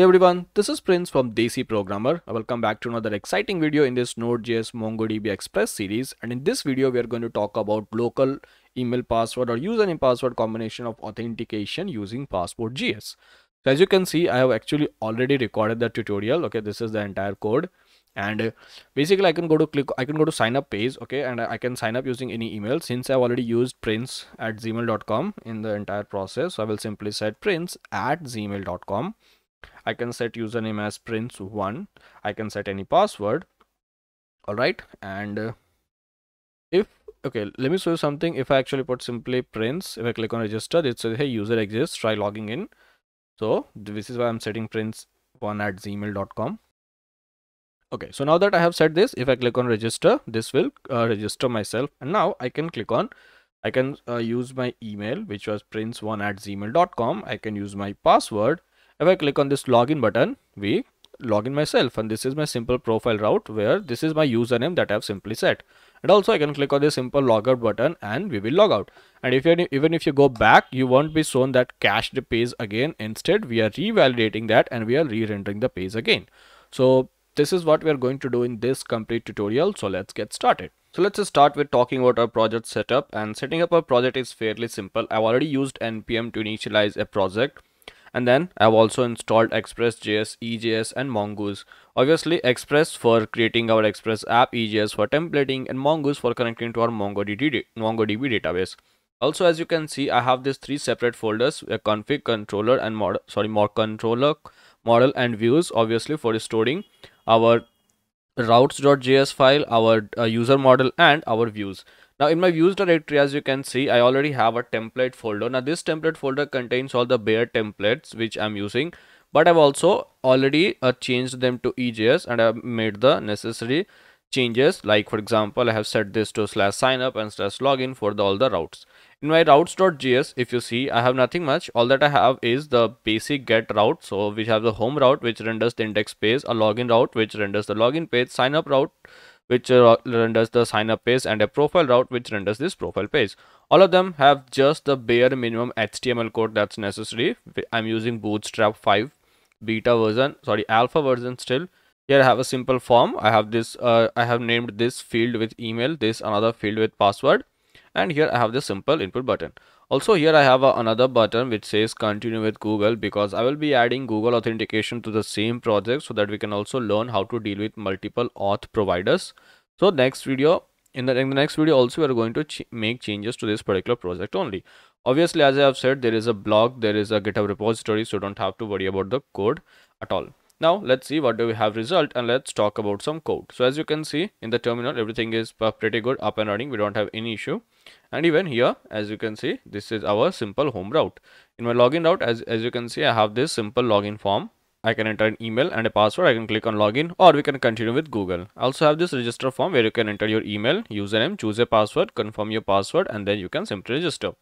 Hey everyone, this is Prince from Desi Programmer. I welcome back to another exciting video in this Node.js MongoDB Express series. And in this video, we are going to talk about local email password or username password combination of authentication using Passport.js. So as you can see, I have actually already recorded the tutorial. Okay, this is the entire code. And basically I can go to click, I can go to sign up page. Okay, and I can sign up using any email since I've already used prince at gmail.com in the entire process. So I will simply set prince at gmail.com I can set username as prince1 I can set any password alright and uh, if okay let me show you something if I actually put simply prince if I click on register it says hey user exists try logging in so this is why I'm setting prince1 at gmail.com okay so now that I have set this if I click on register this will uh, register myself and now I can click on I can uh, use my email which was prince1 at gmail.com I can use my password if I click on this login button we login myself and this is my simple profile route where this is my username that I've simply set and also I can click on this simple logout button and we will log out and if you even if you go back you won't be shown that cached page again instead we are revalidating that and we are re-rendering the page again so this is what we are going to do in this complete tutorial so let's get started so let's start with talking about our project setup and setting up a project is fairly simple I've already used npm to initialize a project and then I've also installed Express.js, EJS and Mongoose. Obviously Express for creating our Express app, EJS for templating and Mongoose for connecting to our MongoDB, database. Also as you can see I have these three separate folders a config controller and model sorry more controller model and views obviously for storing our routes.js file, our uh, user model and our views. Now in my views directory, as you can see, I already have a template folder. Now this template folder contains all the bare templates which I'm using, but I've also already uh, changed them to EJS and I've made the necessary changes. Like for example, I have set this to slash sign up and slash login for the, all the routes. In my routes.js, if you see, I have nothing much. All that I have is the basic get route. So we have the home route, which renders the index page, a login route, which renders the login page, sign up route, which uh, renders the sign up page and a profile route which renders this profile page. All of them have just the bare minimum HTML code that's necessary. I'm using Bootstrap 5 beta version, sorry, alpha version still. Here I have a simple form. I have this, uh, I have named this field with email, this another field with password. And here I have the simple input button. Also here I have another button which says continue with Google because I will be adding Google authentication to the same project so that we can also learn how to deal with multiple auth providers. So next video in the, in the next video also we are going to ch make changes to this particular project only. Obviously as I have said there is a blog, there is a GitHub repository so don't have to worry about the code at all. Now let's see what do we have result and let's talk about some code. So as you can see in the terminal everything is pretty good up and running we don't have any issue and even here as you can see this is our simple home route. In my login route as, as you can see I have this simple login form. I can enter an email and a password I can click on login or we can continue with Google. I also have this register form where you can enter your email, username, choose a password, confirm your password and then you can simply register.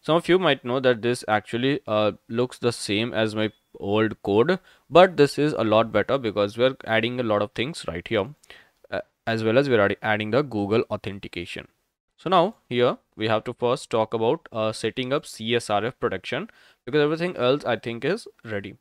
Some of you might know that this actually uh, looks the same as my old code but this is a lot better because we're adding a lot of things right here uh, as well as we're adding the google authentication so now here we have to first talk about uh, setting up csrf protection because everything else i think is ready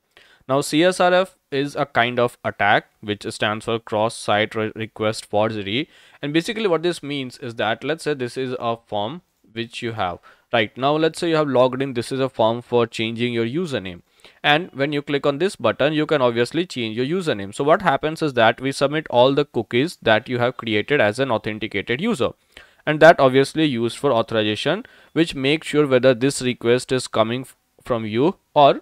now csrf is a kind of attack which stands for cross site re request forgery and basically what this means is that let's say this is a form which you have right now let's say you have logged in this is a form for changing your username and when you click on this button you can obviously change your username so what happens is that we submit all the cookies that you have created as an authenticated user and that obviously used for authorization which makes sure whether this request is coming from you or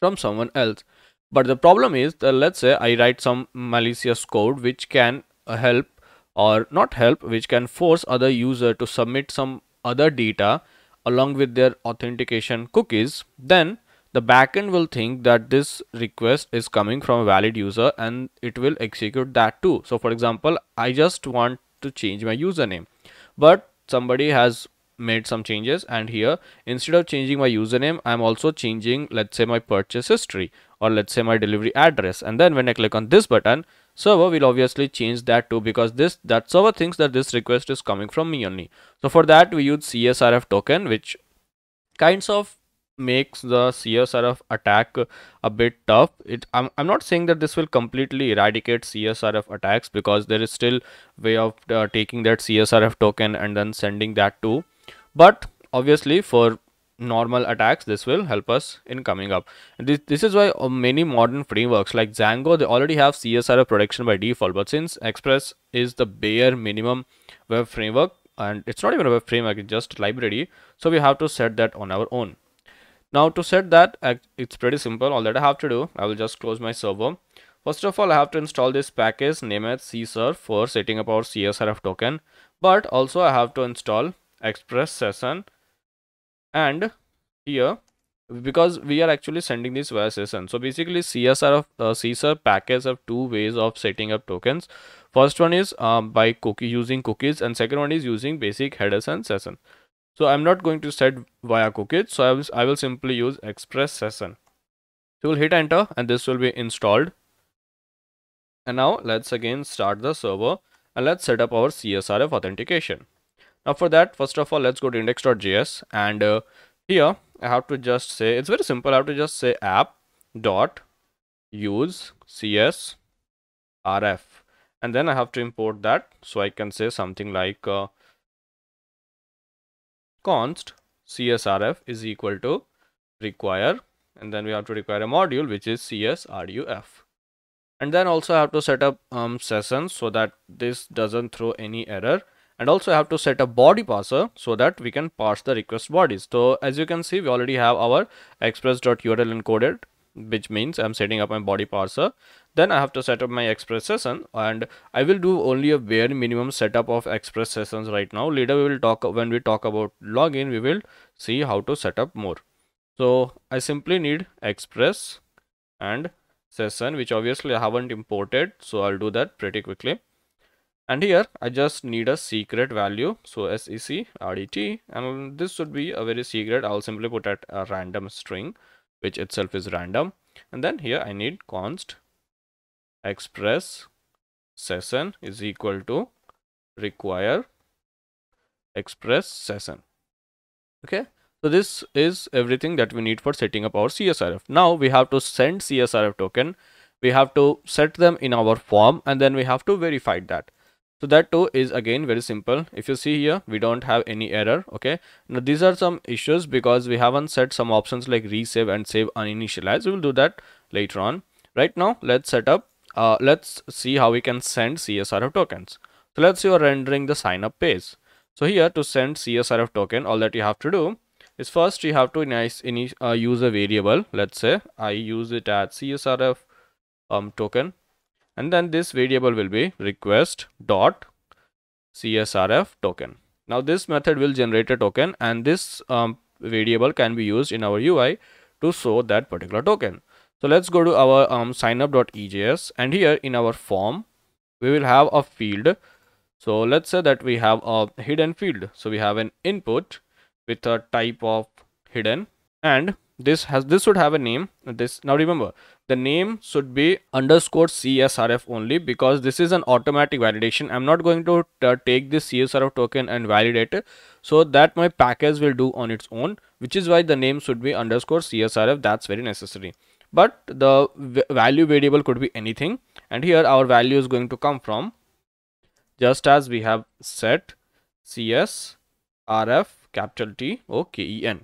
from someone else but the problem is that let's say I write some malicious code which can uh, help or not help which can force other user to submit some other data along with their authentication cookies then the backend will think that this request is coming from a valid user and it will execute that too. So for example, I just want to change my username, but somebody has made some changes and here instead of changing my username, I'm also changing let's say my purchase history or let's say my delivery address. And then when I click on this button, server will obviously change that too because this that server thinks that this request is coming from me only. So for that we use CSRF token which kinds of makes the CSRF attack a bit tough. It I'm, I'm not saying that this will completely eradicate CSRF attacks because there is still way of uh, taking that CSRF token and then sending that to. But obviously for normal attacks this will help us in coming up and this, this is why uh, many modern frameworks like django they already have csrf protection by default but since express is the bare minimum web framework and it's not even a web framework it's just library so we have to set that on our own now to set that, uh, it's pretty simple. All that I have to do, I will just close my server. First of all, I have to install this package, name it for setting up our CSRF token. But also I have to install express session and here because we are actually sending this via session so basically csrf uh, CSERV package have two ways of setting up tokens first one is um, by cookie using cookies and second one is using basic headers and session so I'm not going to set via cookies. So I will, I will simply use express session. So we'll hit enter and this will be installed. And now let's again start the server and let's set up our CSRF authentication. Now for that, first of all, let's go to index.js and uh, here I have to just say, it's very simple. I have to just say app dot use CSRF and then I have to import that. So I can say something like uh, const csrf is equal to require and then we have to require a module which is csruf and then also I have to set up um, sessions so that this doesn't throw any error and also I have to set up body parser so that we can parse the request bodies so as you can see we already have our express.url encoded which means I'm setting up my body parser. Then I have to set up my express session and I will do only a bare minimum setup of express sessions right now. Later we will talk when we talk about login, we will see how to set up more. So I simply need express and session, which obviously I haven't imported. So I'll do that pretty quickly. And here I just need a secret value. So sec RDT, and this should be a very secret. I'll simply put at a random string which itself is random and then here I need const express session is equal to require express session okay so this is everything that we need for setting up our CSRF now we have to send CSRF token we have to set them in our form and then we have to verify that so that too is again very simple. If you see here, we don't have any error. Okay. Now these are some issues because we haven't set some options like resave and save uninitialized. We will do that later on. Right now, let's set up. Uh, let's see how we can send CSRF tokens. So let's you are rendering the sign up page. So here to send CSRF token, all that you have to do is first you have to nice uh, use a variable. Let's say I use it as CSRF um, token and then this variable will be request dot csrf token now this method will generate a token and this um, variable can be used in our ui to show that particular token so let's go to our um, signup.ejs and here in our form we will have a field so let's say that we have a hidden field so we have an input with a type of hidden and this has this should have a name this now remember the name should be underscore csrf only because this is an automatic validation i'm not going to uh, take this csrf token and validate it so that my package will do on its own which is why the name should be underscore csrf that's very necessary but the value variable could be anything and here our value is going to come from just as we have set CSRF capital t o k e n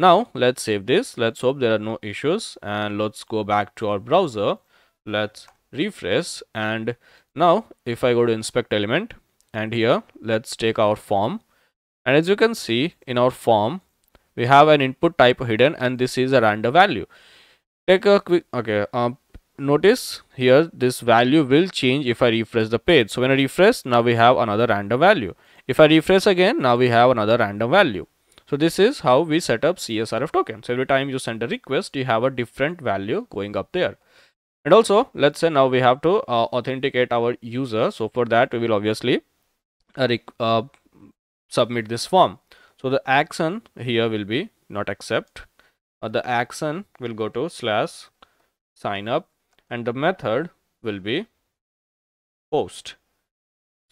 now let's save this. Let's hope there are no issues and let's go back to our browser. Let's refresh and now if I go to inspect element and here let's take our form and as you can see in our form we have an input type hidden and this is a random value. Take a quick okay um, notice here this value will change if I refresh the page. So when I refresh now we have another random value. If I refresh again now we have another random value. So this is how we set up CSRF tokens. Every time you send a request, you have a different value going up there. And also, let's say now we have to uh, authenticate our user. So for that, we will obviously uh, uh, submit this form. So the action here will be not accept. Uh, the action will go to slash sign up and the method will be post.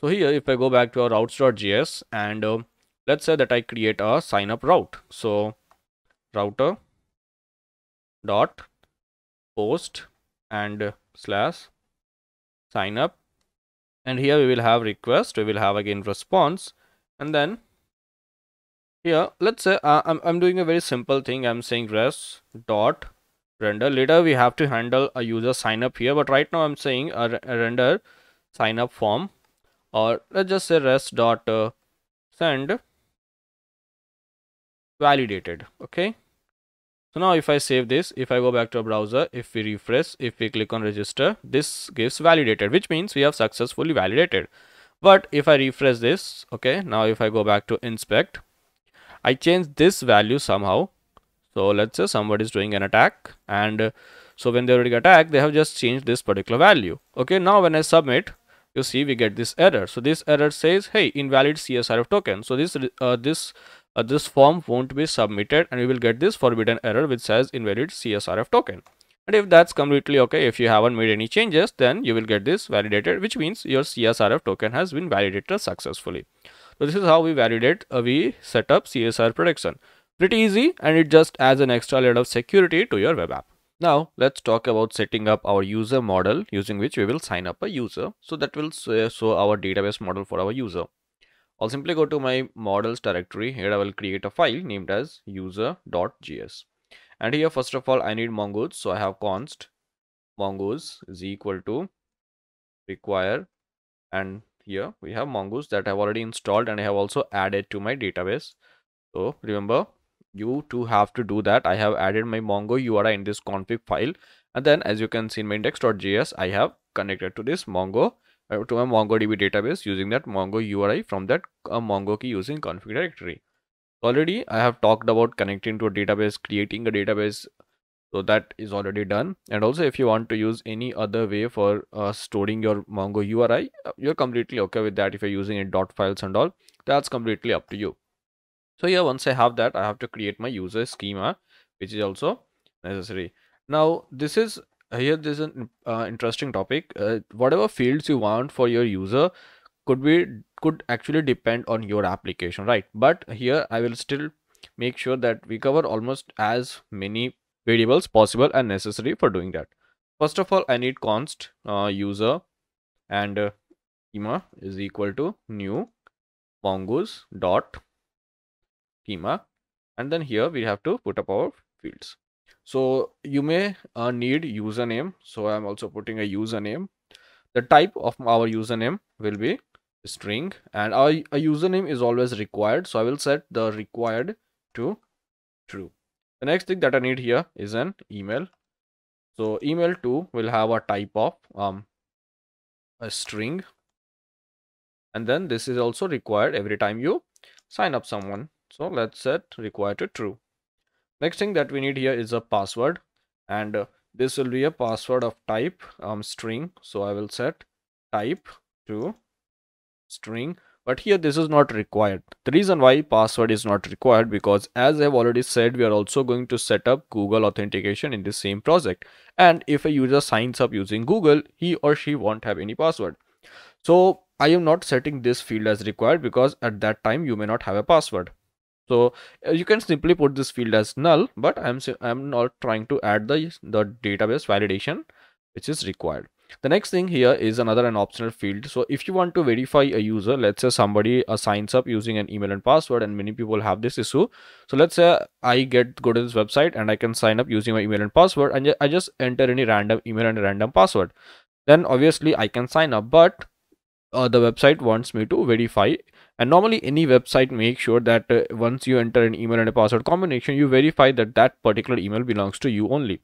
So here, if I go back to our routes.js and um, let's say that I create a sign up route. So router dot post and slash sign up and here we will have request we will have again response and then here let's say uh, I'm, I'm doing a very simple thing I'm saying res dot render later we have to handle a user sign up here but right now I'm saying a, a render sign up form or let's just say res dot uh, send validated okay so now if i save this if i go back to a browser if we refresh if we click on register this gives validated which means we have successfully validated but if i refresh this okay now if i go back to inspect i change this value somehow so let's say somebody is doing an attack and uh, so when they already attack they have just changed this particular value okay now when i submit you see we get this error so this error says hey invalid csrf token so this uh, this uh, this form won't be submitted and we will get this forbidden error which says invalid CSRF token. And if that's completely okay, if you haven't made any changes, then you will get this validated, which means your CSRF token has been validated successfully. So this is how we validate, uh, we set up CSR protection. Pretty easy and it just adds an extra layer of security to your web app. Now let's talk about setting up our user model using which we will sign up a user. So that will uh, show our database model for our user. I'll simply go to my models directory. Here I will create a file named as user.js. And here, first of all, I need mongoose. So I have const mongoose is equal to require. And here we have mongoose that I've already installed and I have also added to my database. So remember, you too have to do that. I have added my mongo URI in this config file. And then as you can see in my index.js, I have connected to this mongo uh, to a MongoDB database using that Mongo URI from that uh, Mongo key using config directory. Already I have talked about connecting to a database, creating a database. So that is already done. And also if you want to use any other way for uh, storing your Mongo URI, uh, you're completely okay with that. If you're using a dot files and all, that's completely up to you. So here, once I have that, I have to create my user schema, which is also necessary. Now, this is here there's an uh, interesting topic uh, whatever fields you want for your user could be could actually depend on your application right but here i will still make sure that we cover almost as many variables possible and necessary for doing that first of all i need const uh, user and uh, schema is equal to new mongoose dot schema and then here we have to put up our fields so you may uh, need username. So I'm also putting a username. The type of our username will be string and our a username is always required. So I will set the required to true. The next thing that I need here is an email. So email too will have a type of um, a string. And then this is also required every time you sign up someone. So let's set required to true next thing that we need here is a password and uh, this will be a password of type um, string so i will set type to string but here this is not required the reason why password is not required because as i've already said we are also going to set up google authentication in the same project and if a user signs up using google he or she won't have any password so i am not setting this field as required because at that time you may not have a password so uh, you can simply put this field as null but i'm i'm not trying to add the the database validation which is required the next thing here is another an optional field so if you want to verify a user let's say somebody uh, signs up using an email and password and many people have this issue so let's say i get go to this website and i can sign up using my email and password and i just enter any random email and random password then obviously i can sign up but uh, the website wants me to verify and normally any website makes sure that uh, once you enter an email and a password combination you verify that that particular email belongs to you only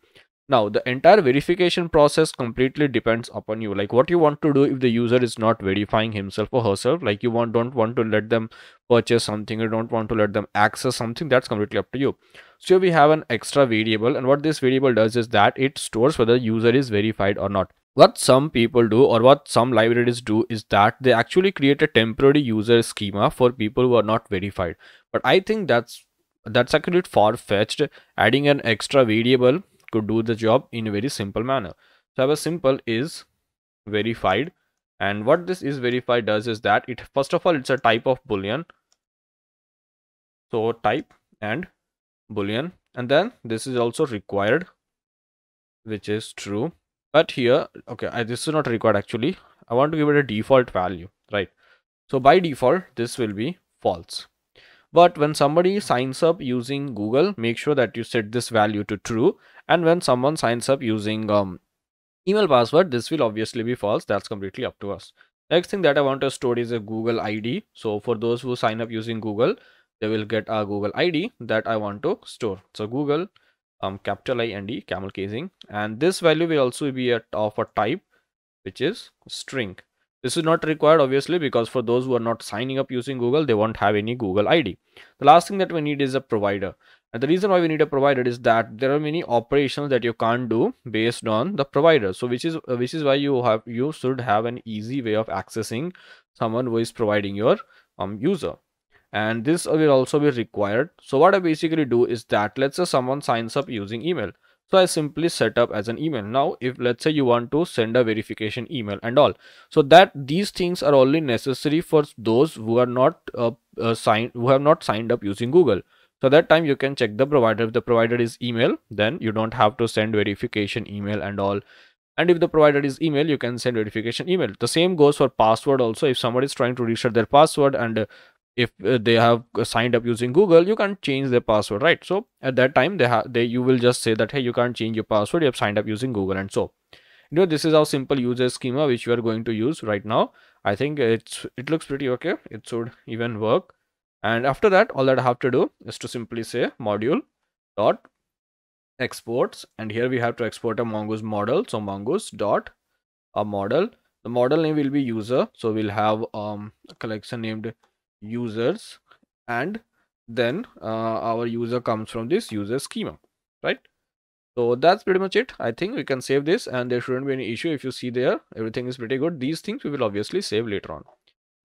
now the entire verification process completely depends upon you like what you want to do if the user is not verifying himself or herself like you want don't want to let them purchase something you don't want to let them access something that's completely up to you so we have an extra variable and what this variable does is that it stores whether user is verified or not what some people do or what some libraries do is that they actually create a temporary user schema for people who are not verified. But I think that's that's actually far-fetched. Adding an extra variable could do the job in a very simple manner. So our simple is verified and what this is verified does is that it first of all it's a type of boolean. So type and boolean and then this is also required which is true but here okay I, this is not required actually i want to give it a default value right so by default this will be false but when somebody signs up using google make sure that you set this value to true and when someone signs up using um, email password this will obviously be false that's completely up to us next thing that i want to store is a google id so for those who sign up using google they will get a google id that i want to store so google um, capital I and D camel casing and this value will also be at of a type which is string. This is not required obviously because for those who are not signing up using Google they won't have any Google ID. The last thing that we need is a provider and the reason why we need a provider is that there are many operations that you can't do based on the provider. So which is uh, which is why you have you should have an easy way of accessing someone who is providing your um, user and this will also be required. So what I basically do is that let's say someone signs up using email. So I simply set up as an email. Now, if let's say you want to send a verification email and all, so that these things are only necessary for those who are not uh, uh, signed, who have not signed up using Google. So that time you can check the provider. If the provider is email, then you don't have to send verification email and all. And if the provider is email, you can send verification email. The same goes for password also. If somebody is trying to reset their password and uh, if uh, they have signed up using google you can't change their password right so at that time they have they you will just say that hey you can't change your password you have signed up using google and so you know this is our simple user schema which you are going to use right now i think it's it looks pretty okay it should even work and after that all that i have to do is to simply say module dot exports and here we have to export a mongoose model so mongoose dot a model the model name will be user so we'll have um, a collection named users and then uh, our user comes from this user schema right so that's pretty much it i think we can save this and there shouldn't be any issue if you see there everything is pretty good these things we will obviously save later on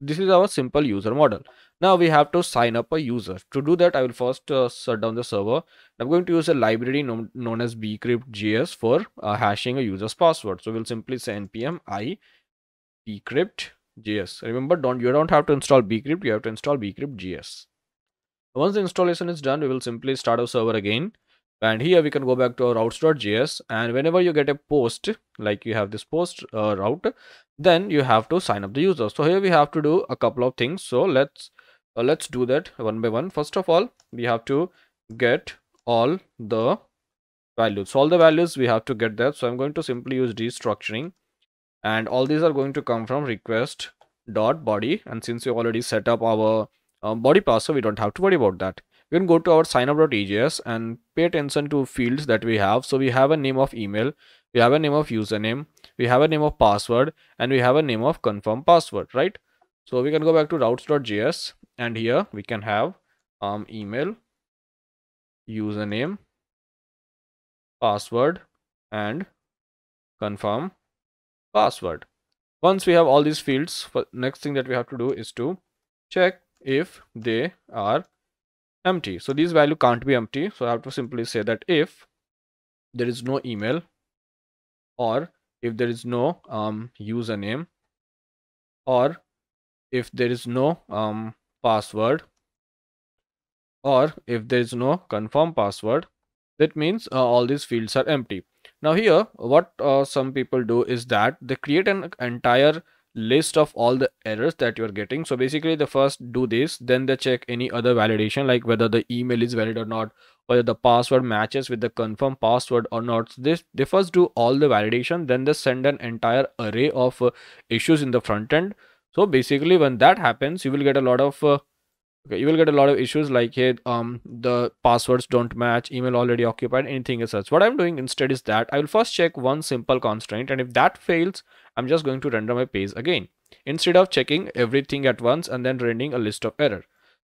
this is our simple user model now we have to sign up a user to do that i will first uh, shut down the server i'm going to use a library known, known as bcryptjs for uh, hashing a user's password so we'll simply say npm i bcrypt JS. Remember, don't you don't have to install bcrypt, you have to install bcrypt JS. Once the installation is done, we will simply start our server again. And here we can go back to our routes.js and whenever you get a post, like you have this post uh, route, then you have to sign up the user. So here we have to do a couple of things. So let's uh, let's do that one by one. First of all, we have to get all the values. So all the values we have to get there. So I'm going to simply use destructuring and all these are going to come from request dot body and since we already set up our um, body pass so we don't have to worry about that we can go to our signup.ejs and pay attention to fields that we have so we have a name of email we have a name of username we have a name of password and we have a name of confirm password right so we can go back to routes.js and here we can have um, email username password and confirm password. Once we have all these fields, next thing that we have to do is to check if they are empty. So these value can't be empty. So I have to simply say that if there is no email or if there is no um, username or if there is no um, password or if there is no confirm password, that means uh, all these fields are empty. Now here, what uh, some people do is that they create an entire list of all the errors that you're getting. So basically they first do this, then they check any other validation like whether the email is valid or not, whether the password matches with the confirm password or not. So this, they first do all the validation, then they send an entire array of uh, issues in the front end. So basically when that happens, you will get a lot of uh, okay you will get a lot of issues like here um the passwords don't match email already occupied anything as such what i'm doing instead is that i will first check one simple constraint and if that fails i'm just going to render my page again instead of checking everything at once and then rendering a list of error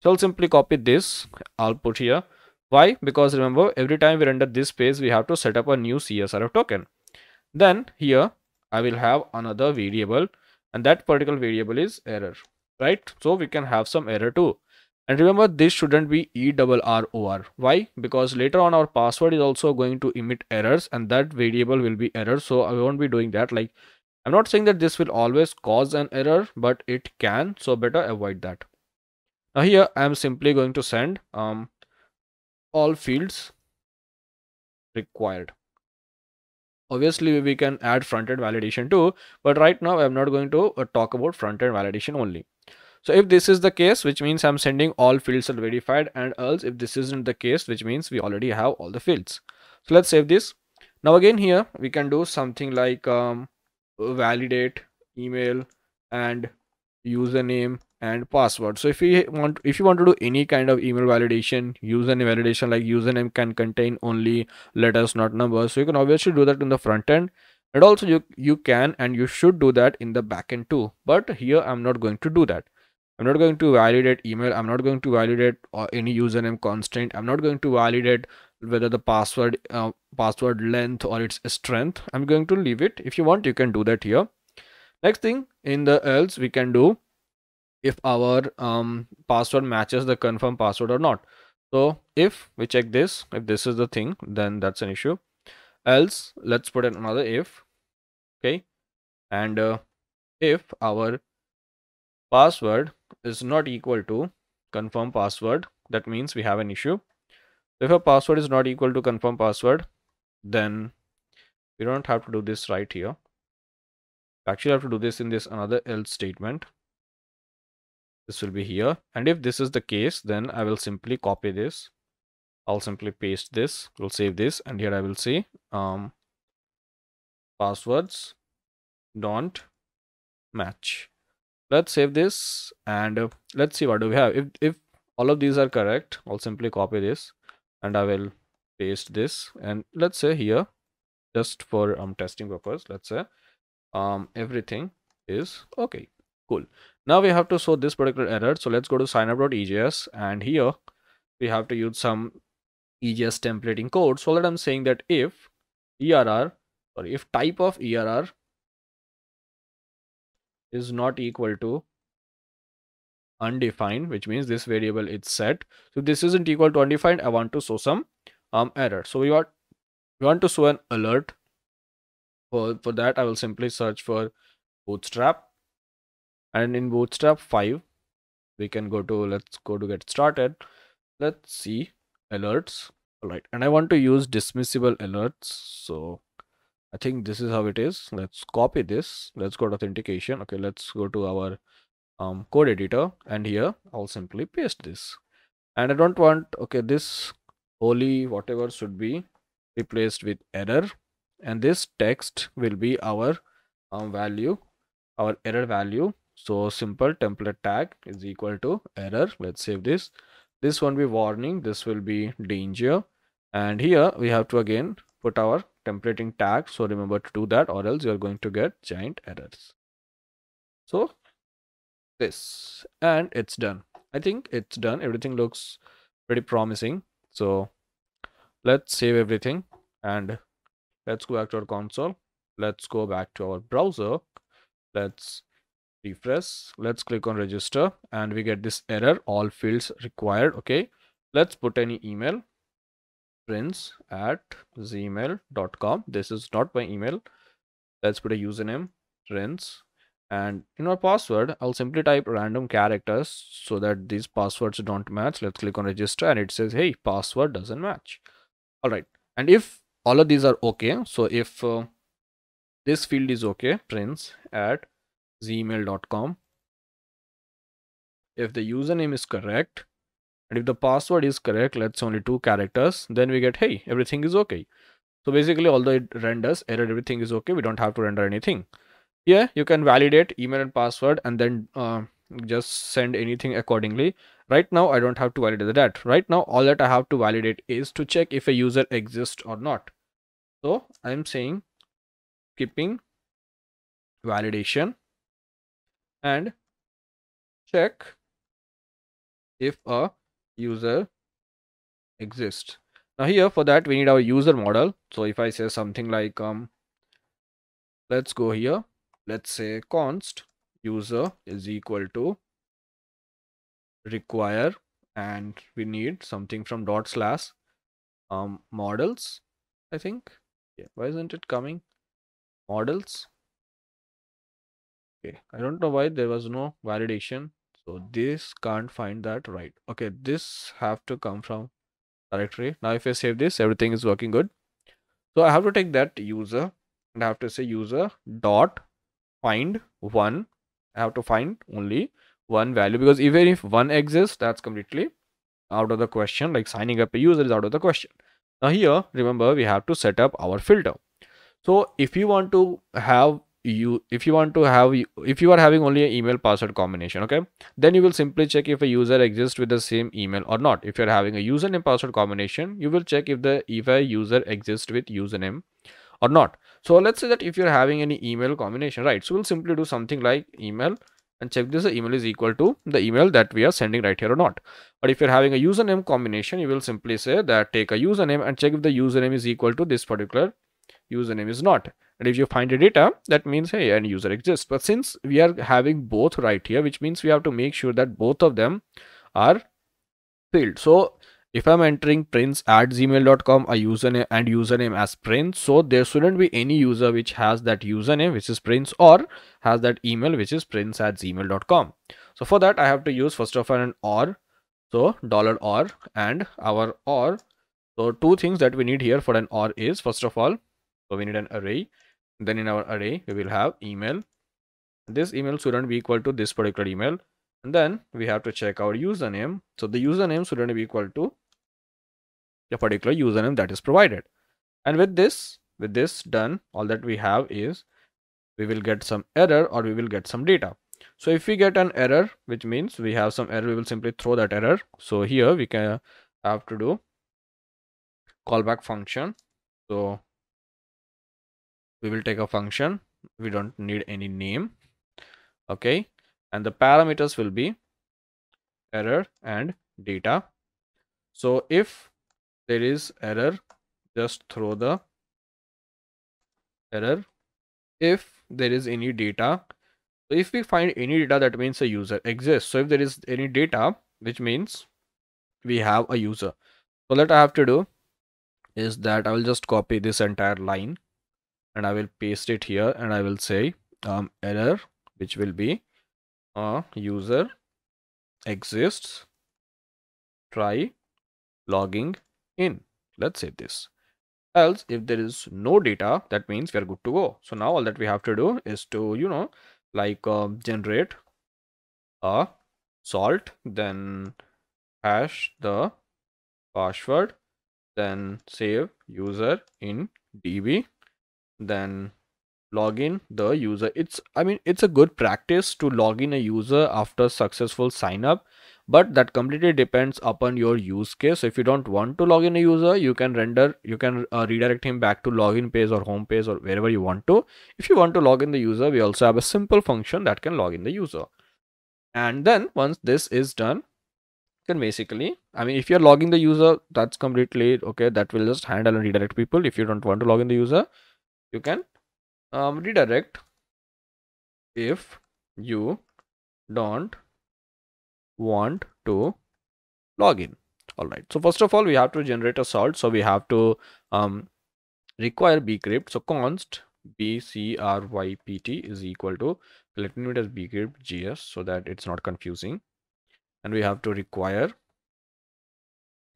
so i'll simply copy this i'll put here why because remember every time we render this page we have to set up a new csrf token then here i will have another variable and that particular variable is error right so we can have some error too and remember this shouldn't be ERROR. Why? Because later on our password is also going to emit errors and that variable will be error. So I won't be doing that. Like I'm not saying that this will always cause an error, but it can. So better avoid that. Now here I am simply going to send um, all fields required. Obviously we can add front-end validation too, but right now I'm not going to uh, talk about front-end validation only. So if this is the case, which means I'm sending all fields are verified and else if this isn't the case, which means we already have all the fields. So let's save this. Now again here, we can do something like um, validate email and username and password so if you want if you want to do any kind of email validation username validation like username can contain only letters not numbers so you can obviously do that in the front end and also you you can and you should do that in the backend too but here i'm not going to do that I'm not going to validate email. I'm not going to validate uh, any username constraint. I'm not going to validate whether the password uh, password length or its strength. I'm going to leave it. If you want, you can do that here. Next thing in the else we can do if our um, password matches the confirm password or not. So if we check this, if this is the thing, then that's an issue. Else, let's put another if. Okay. And uh, if our password is not equal to confirm password that means we have an issue if a password is not equal to confirm password then we don't have to do this right here we actually have to do this in this another else statement this will be here and if this is the case then i will simply copy this i'll simply paste this we'll save this and here i will say um passwords don't match let's save this and uh, let's see what do we have if if all of these are correct i'll simply copy this and i will paste this and let's say here just for um testing purpose let's say um everything is okay cool now we have to show this particular error so let's go to signup.ejs and here we have to use some ejs templating code so that i'm saying that if err or if type of err is not equal to undefined which means this variable is set so this isn't equal to undefined i want to show some um error so we want we want to show an alert for for that i will simply search for bootstrap and in bootstrap 5 we can go to let's go to get started let's see alerts all right and i want to use dismissible alerts so I think this is how it is. Let's copy this. Let's go to authentication. Okay, let's go to our um, code editor and here I'll simply paste this. And I don't want, okay, this holy whatever should be replaced with error. And this text will be our um, value, our error value. So simple template tag is equal to error. Let's save this. This one be warning. This will be danger. And here we have to again put our templating tag. So remember to do that or else you're going to get giant errors. So this and it's done. I think it's done. Everything looks pretty promising. So let's save everything and let's go back to our console. Let's go back to our browser. Let's refresh. Let's click on register and we get this error all fields required. Okay. Let's put any email prince at gmail.com this is not my email let's put a username prince and in our password i'll simply type random characters so that these passwords don't match let's click on register and it says hey password doesn't match all right and if all of these are okay so if uh, this field is okay prince at gmail.com if the username is correct and if the password is correct let's only two characters then we get hey everything is okay so basically although it renders error everything is okay we don't have to render anything here you can validate email and password and then uh, just send anything accordingly right now i don't have to validate that right now all that i have to validate is to check if a user exists or not so i'm saying skipping validation and check if a user exist now here for that we need our user model so if i say something like um let's go here let's say const user is equal to require and we need something from dot slash um models i think yeah why isn't it coming models okay i don't know why there was no validation so this can't find that right okay this have to come from directory now if i save this everything is working good so i have to take that user and i have to say user dot find one i have to find only one value because even if one exists that's completely out of the question like signing up a user is out of the question now here remember we have to set up our filter so if you want to have you if you want to have if you are having only an email password combination okay then you will simply check if a user exists with the same email or not if you're having a username password combination you will check if the if a user exists with username or not so let's say that if you're having any email combination right so we'll simply do something like email and check this the email is equal to the email that we are sending right here or not but if you're having a username combination you will simply say that take a username and check if the username is equal to this particular username is not and if you find a data that means hey an user exists but since we are having both right here which means we have to make sure that both of them are filled so if i'm entering prince at gmail.com a username and username as prince so there shouldn't be any user which has that username which is prince or has that email which is prince at gmail.com so for that i have to use first of all an or so dollar or and our or so two things that we need here for an or is first of all so we need an array then in our array we will have email this email shouldn't be equal to this particular email and then we have to check our username so the username shouldn't be equal to the particular username that is provided and with this with this done all that we have is we will get some error or we will get some data so if we get an error which means we have some error we will simply throw that error so here we can have to do callback function so we will take a function we don't need any name okay and the parameters will be error and data so if there is error just throw the error if there is any data so if we find any data that means a user exists so if there is any data which means we have a user so what i have to do is that i will just copy this entire line and I will paste it here and I will say um, error which will be uh, user exists try logging in let's say this else if there is no data that means we are good to go so now all that we have to do is to you know like uh, generate a salt then hash the password then save user in db then log in the user it's i mean it's a good practice to log in a user after successful sign up but that completely depends upon your use case if you don't want to log in a user you can render you can uh, redirect him back to login page or home page or wherever you want to if you want to log in the user we also have a simple function that can log in the user and then once this is done then basically i mean if you're logging the user that's completely okay that will just handle and redirect people if you don't want to log in the user you can um, redirect if you don't want to log in all right so first of all we have to generate a salt so we have to um, require bcrypt so const bcrypt is equal to let me write it as bcrypt gs so that it's not confusing and we have to require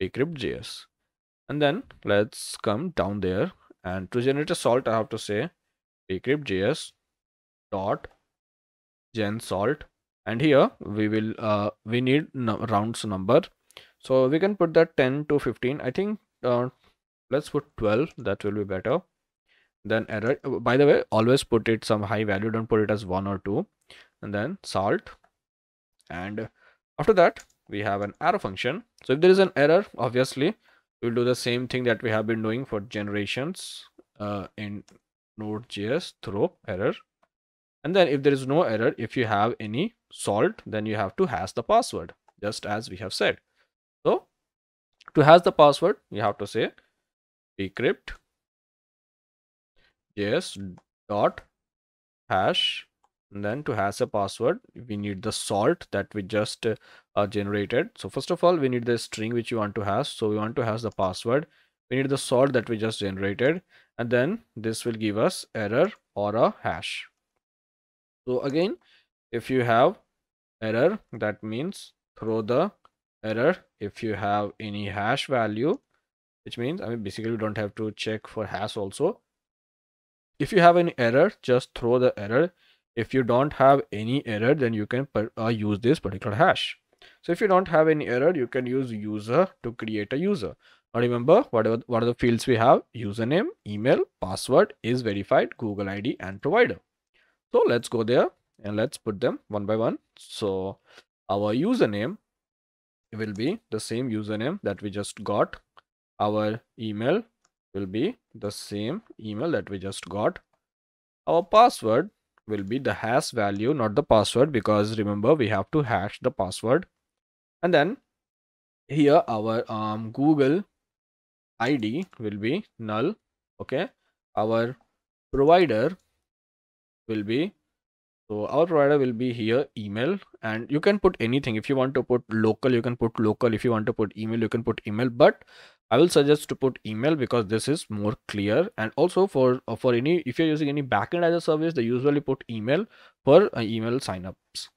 bcrypt js. and then let's come down there and to generate a salt, I have to say js dot gen salt. And here we will uh, we need rounds number, so we can put that 10 to 15. I think uh, let's put 12. That will be better. Then error. By the way, always put it some high value. Don't put it as one or two. And then salt. And after that, we have an error function. So if there is an error, obviously we'll do the same thing that we have been doing for generations uh, in node.js throw error and then if there is no error if you have any salt then you have to hash the password just as we have said so to hash the password you have to say decrypt js dot hash and then to hash a password we need the salt that we just uh, are generated. So first of all, we need the string which you want to have So we want to have the password. We need the sort that we just generated. And then this will give us error or a hash. So again, if you have error, that means throw the error. If you have any hash value, which means, I mean, basically you don't have to check for hash also. If you have any error, just throw the error. If you don't have any error, then you can per, uh, use this particular hash. So if you don't have any error, you can use user to create a user. Now remember, whatever what are the fields we have? Username, email, password is verified, Google ID and provider. So let's go there and let's put them one by one. So our username will be the same username that we just got. Our email will be the same email that we just got. Our password will be the hash value not the password because remember we have to hash the password and then here our um, google id will be null okay our provider will be so our provider will be here email and you can put anything if you want to put local you can put local if you want to put email you can put email but I will suggest to put email because this is more clear and also for uh, for any if you're using any backend as a service they usually put email for uh, email signups.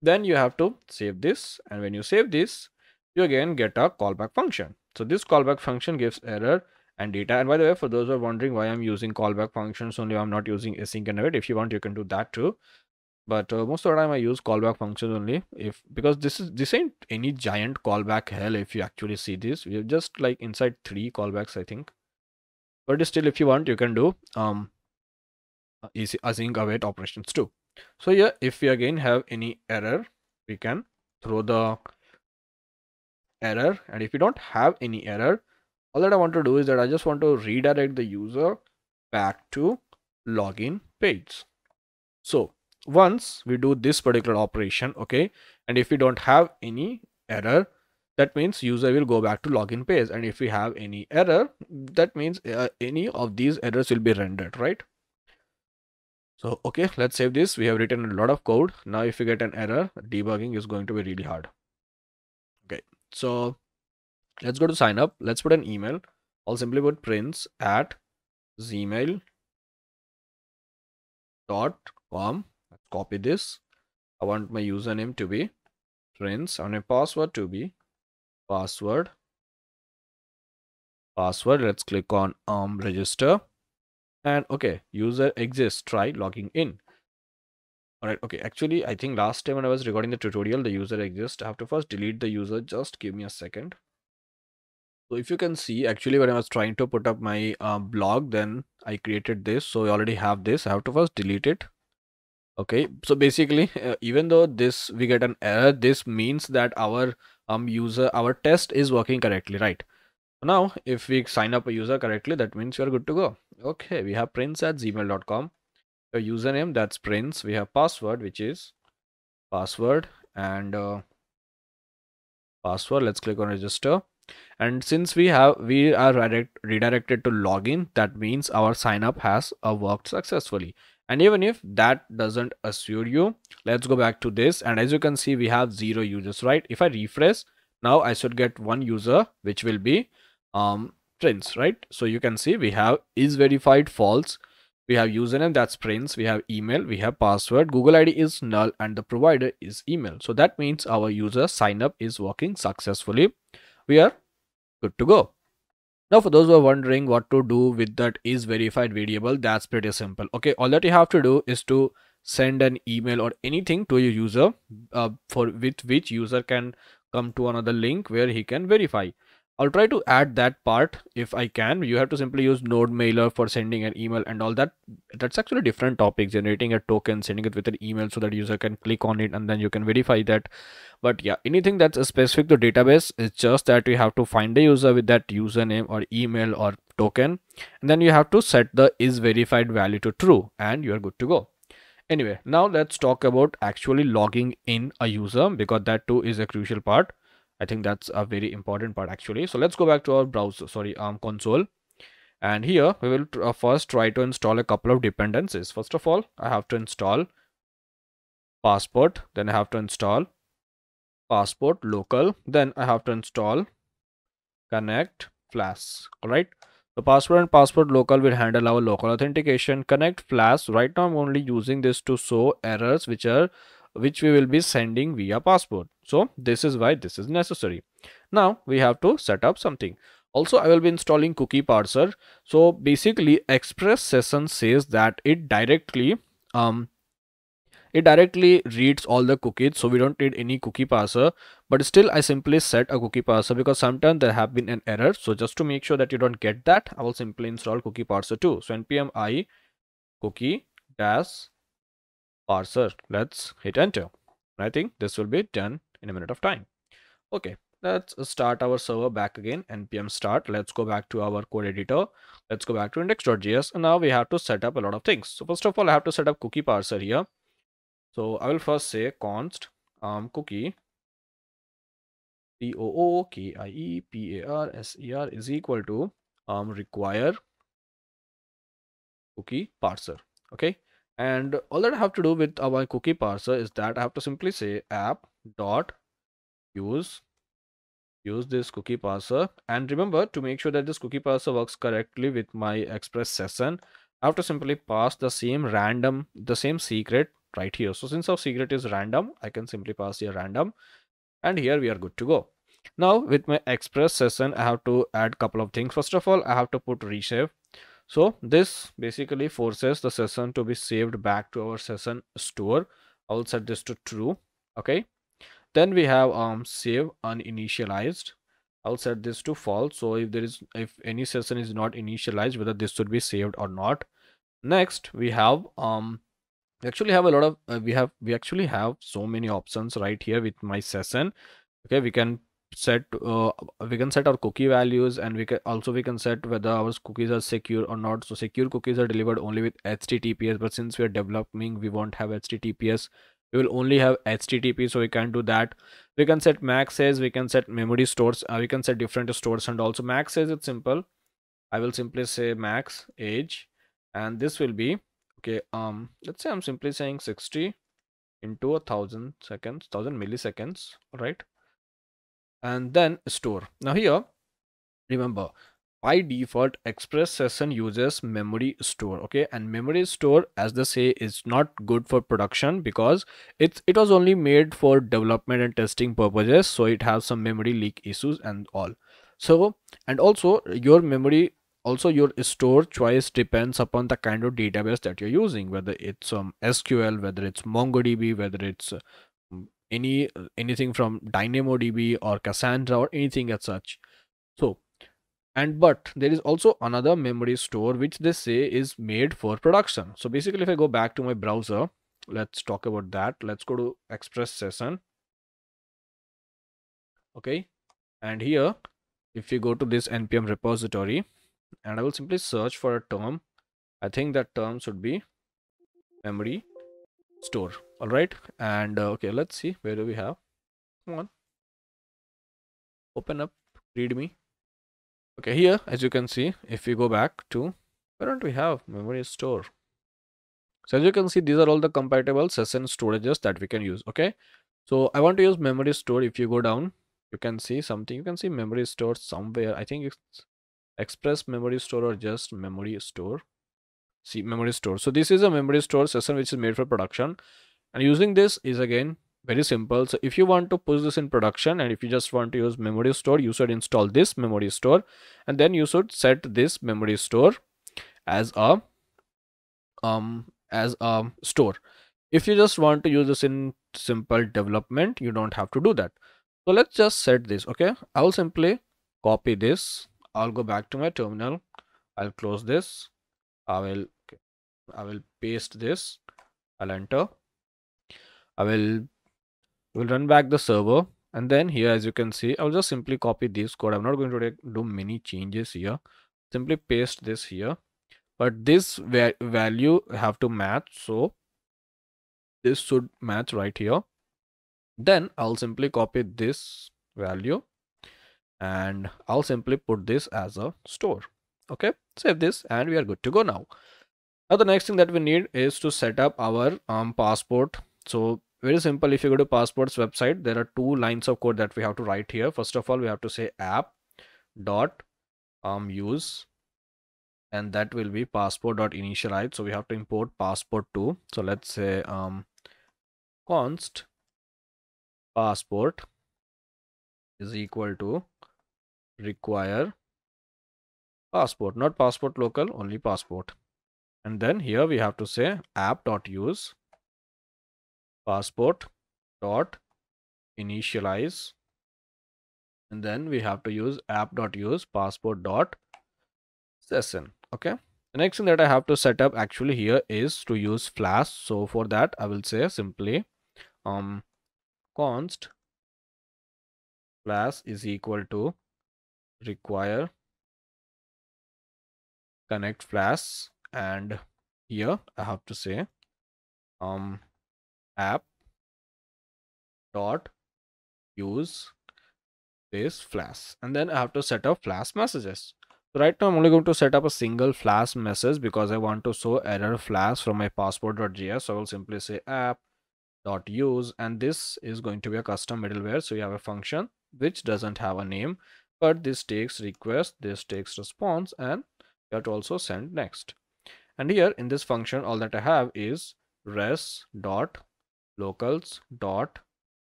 Then you have to save this and when you save this you again get a callback function. So this callback function gives error and data and by the way for those who are wondering why I'm using callback functions only I'm not using async and await if you want you can do that too but uh, most of the time i use callback functions only if because this is this ain't any giant callback hell if you actually see this we have just like inside three callbacks i think but still if you want you can do um uh, easy async await operations too so yeah if we again have any error we can throw the error and if you don't have any error all that i want to do is that i just want to redirect the user back to login page so once we do this particular operation okay and if we don't have any error that means user will go back to login page and if we have any error that means uh, any of these errors will be rendered right so okay let's save this we have written a lot of code now if you get an error debugging is going to be really hard okay so let's go to sign up let's put an email i'll simply put prints at gmail dot com copy this. I want my username to be Prince. and my password to be password. Password. Let's click on um register. And okay, user exists. Try logging in. Alright, okay. Actually, I think last time when I was recording the tutorial, the user exists. I have to first delete the user. Just give me a second. So if you can see, actually, when I was trying to put up my uh, blog, then I created this. So I already have this. I have to first delete it okay so basically uh, even though this we get an error this means that our um user our test is working correctly right now if we sign up a user correctly that means you're good to go okay we have prince at gmail.com a username that's prince we have password which is password and uh, password let's click on register and since we have we are redirect, redirected to login that means our sign up has uh, worked successfully and even if that doesn't assure you let's go back to this and as you can see we have zero users right if i refresh now i should get one user which will be um prince right so you can see we have is verified false we have username that's prince we have email we have password google id is null and the provider is email so that means our user sign up is working successfully we are good to go now for those who are wondering what to do with that is verified variable, that's pretty simple. Okay, all that you have to do is to send an email or anything to your user uh, for with which user can come to another link where he can verify. I'll try to add that part if I can. You have to simply use node mailer for sending an email and all that. That's actually different topic, generating a token, sending it with an email so that user can click on it and then you can verify that. But yeah, anything that's specific to database is just that you have to find a user with that username or email or token. And then you have to set the is verified value to true and you're good to go anyway now let's talk about actually logging in a user because that too is a crucial part I think that's a very important part actually. So let's go back to our browser, sorry, um, console. And here we will uh, first try to install a couple of dependencies. First of all, I have to install passport, then I have to install passport local, then I have to install connect flask, all right? So passport and passport local will handle our local authentication. Connect flask, right now I'm only using this to show errors which are which we will be sending via passport. So this is why this is necessary. Now we have to set up something. Also, I will be installing cookie parser. So basically express session says that it directly um, it directly reads all the cookies so we don't need any cookie parser but still i simply set a cookie parser because sometimes there have been an error so just to make sure that you don't get that i will simply install cookie parser too so npm i cookie dash parser. Let's hit enter. And I think this will be done in a minute of time. Okay, let's start our server back again. npm start. Let's go back to our code editor. Let's go back to index.js. And now we have to set up a lot of things. So first of all, I have to set up cookie parser here. So I will first say const um, cookie P O O K I E P A R S E R is equal to um, require cookie parser. Okay, and all that I have to do with our cookie parser is that I have to simply say app dot use use this cookie parser and remember to make sure that this cookie parser works correctly with my express session I have to simply pass the same random the same secret right here so since our secret is random I can simply pass here random and here we are good to go now with my express session I have to add couple of things first of all I have to put reshape so this basically forces the session to be saved back to our session store. I'll set this to true. Okay. Then we have um save uninitialized. I'll set this to false. So if there is if any session is not initialized, whether this should be saved or not. Next we have um we actually have a lot of uh, we have we actually have so many options right here with my session okay we can set uh, we can set our cookie values and we can also we can set whether our cookies are secure or not so secure cookies are delivered only with https but since we are developing we won't have https we will only have http so we can't do that we can set max says we can set memory stores uh, we can set different stores and also max says it's simple i will simply say max age and this will be okay um let's say i'm simply saying 60 into a thousand seconds thousand milliseconds all right and then store. Now here, remember, by default, Express Session uses memory store, okay? And memory store, as they say, is not good for production because it it was only made for development and testing purposes. So it has some memory leak issues and all. So, and also your memory also your store choice depends upon the kind of database that you're using whether it's um, sql whether it's mongodb whether it's uh, any anything from DynamoDB or Cassandra or anything as such. So and but there is also another memory store which they say is made for production. So basically if I go back to my browser, let's talk about that. Let's go to Express Session. Okay. And here, if you go to this npm repository and I will simply search for a term. I think that term should be memory store all right and uh, okay let's see where do we have come on open up read me. okay here as you can see if we go back to where don't we have memory store so as you can see these are all the compatible session storages that we can use okay so i want to use memory store if you go down you can see something you can see memory store somewhere i think it's express memory store or just memory store see memory store so this is a memory store session which is made for production and using this is again very simple so if you want to push this in production and if you just want to use memory store you should install this memory store and then you should set this memory store as a um as a store if you just want to use this in simple development you don't have to do that so let's just set this okay i'll simply copy this i'll go back to my terminal i'll close this I will okay, I will paste this I'll enter I will will run back the server and then here as you can see I'll just simply copy this code I'm not going to do many changes here simply paste this here but this va value have to match so this should match right here then I'll simply copy this value and I'll simply put this as a store okay save this and we are good to go now now the next thing that we need is to set up our um, passport so very simple if you go to passports website there are two lines of code that we have to write here first of all we have to say app dot um use and that will be passport dot initialize so we have to import passport too. so let's say um const passport is equal to require passport, not passport local, only passport. And then here we have to say app.use passport dot initialize and then we have to use app.use passport dot session okay the next thing that i have to set up actually here is to use flash so for that i will say simply um const flash is equal to require connect flash and here I have to say um app dot use this flash and then I have to set up flash messages. So right now I'm only going to set up a single flash message because I want to show error flash from my passport.js. So I will simply say app dot use and this is going to be a custom middleware. So you have a function which doesn't have a name, but this takes request, this takes response and you have to also send next and here in this function all that i have is res dot locals dot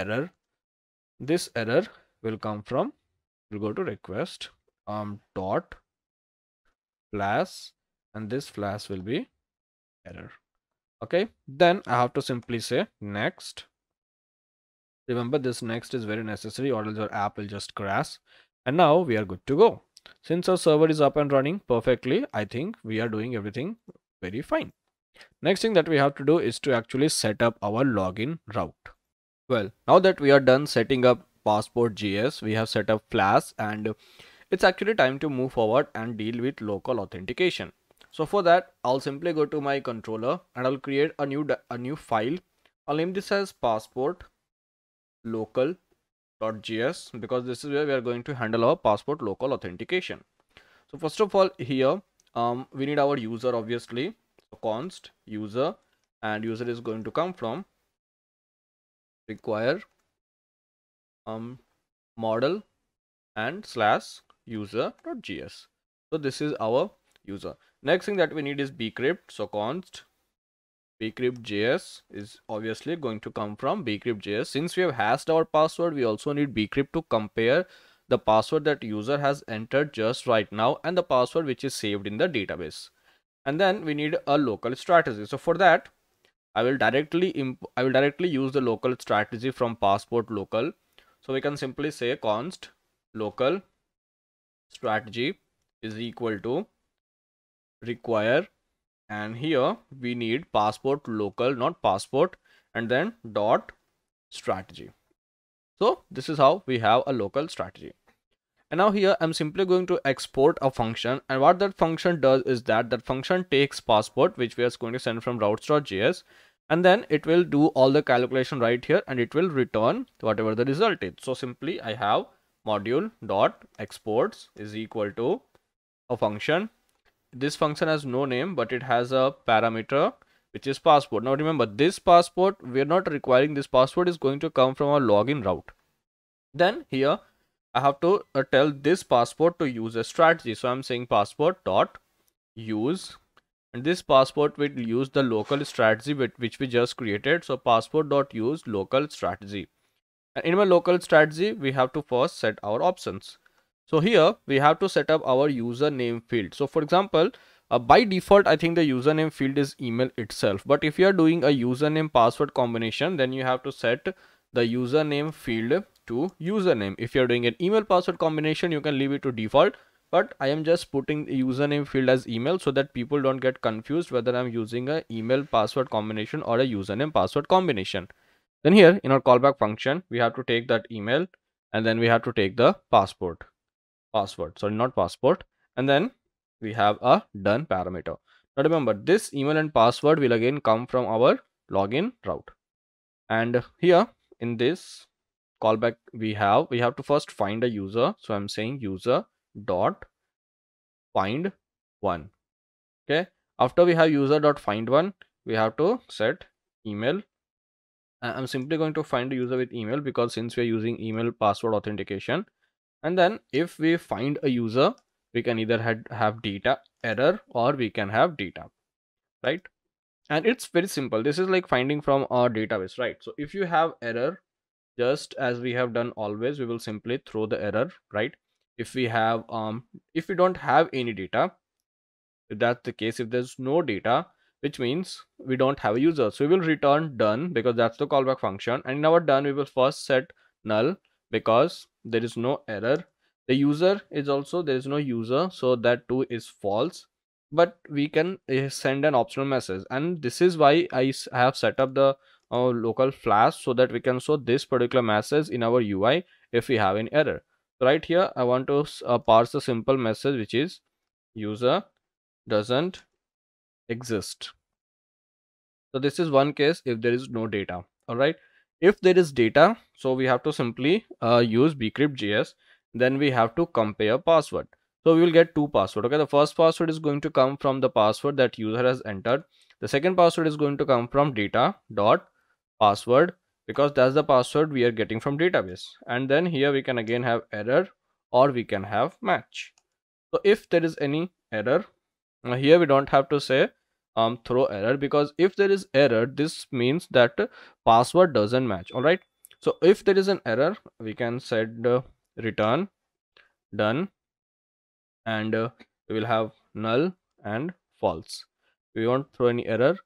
error this error will come from we'll go to request um dot flash and this flash will be error okay then i have to simply say next remember this next is very necessary or else your app will just crash and now we are good to go since our server is up and running perfectly, I think we are doing everything very fine. Next thing that we have to do is to actually set up our login route. Well, now that we are done setting up Passport JS, we have set up Flask and it's actually time to move forward and deal with local authentication. So for that, I'll simply go to my controller and I'll create a new a new file. I'll name this as passport local .js because this is where we are going to handle our passport local authentication. So first of all here um, we need our user obviously so const user and user is going to come from require um, model and slash user.js. So this is our user. Next thing that we need is bcrypt so const bcrypt.js is obviously going to come from bcrypt.js. Since we have hashed our password, we also need bcrypt to compare the password that user has entered just right now and the password which is saved in the database. And then we need a local strategy. So for that, I will directly I will directly use the local strategy from passport local. So we can simply say const local strategy is equal to require and here we need passport local not passport and then dot strategy so this is how we have a local strategy and now here I'm simply going to export a function and what that function does is that that function takes passport which we are going to send from routes.js and then it will do all the calculation right here and it will return whatever the result is. So simply I have module dot exports is equal to a function this function has no name but it has a parameter which is passport now remember this passport we are not requiring this passport is going to come from our login route then here i have to uh, tell this passport to use a strategy so i'm saying passport dot use and this passport will use the local strategy which we just created so passport dot use local strategy and in my local strategy we have to first set our options so here we have to set up our username field. So for example, uh, by default, I think the username field is email itself. But if you are doing a username password combination, then you have to set the username field to username. If you are doing an email password combination, you can leave it to default. But I am just putting the username field as email so that people don't get confused whether I'm using a email password combination or a username password combination. Then here in our callback function, we have to take that email and then we have to take the passport password sorry not passport and then we have a done parameter now remember this email and password will again come from our login route and here in this callback we have we have to first find a user so i'm saying user dot find one okay after we have user dot find one we have to set email i'm simply going to find a user with email because since we are using email password authentication and then if we find a user we can either had, have data error or we can have data right and it's very simple this is like finding from our database right so if you have error just as we have done always we will simply throw the error right if we have um if we don't have any data if that's the case if there's no data which means we don't have a user so we will return done because that's the callback function and in our done we will first set null because there is no error the user is also there is no user so that too is false but we can eh, send an optional message and this is why i have set up the uh, local flash so that we can show this particular message in our ui if we have an error so right here i want to uh, parse a simple message which is user doesn't exist so this is one case if there is no data all right if there is data so we have to simply uh, use bcrypt.js then we have to compare password so we will get two password okay the first password is going to come from the password that user has entered the second password is going to come from data dot password because that's the password we are getting from database and then here we can again have error or we can have match so if there is any error uh, here we don't have to say um throw error because if there is error this means that password doesn't match all right so if there is an error we can set uh, return done and uh, we will have null and false we won't throw any error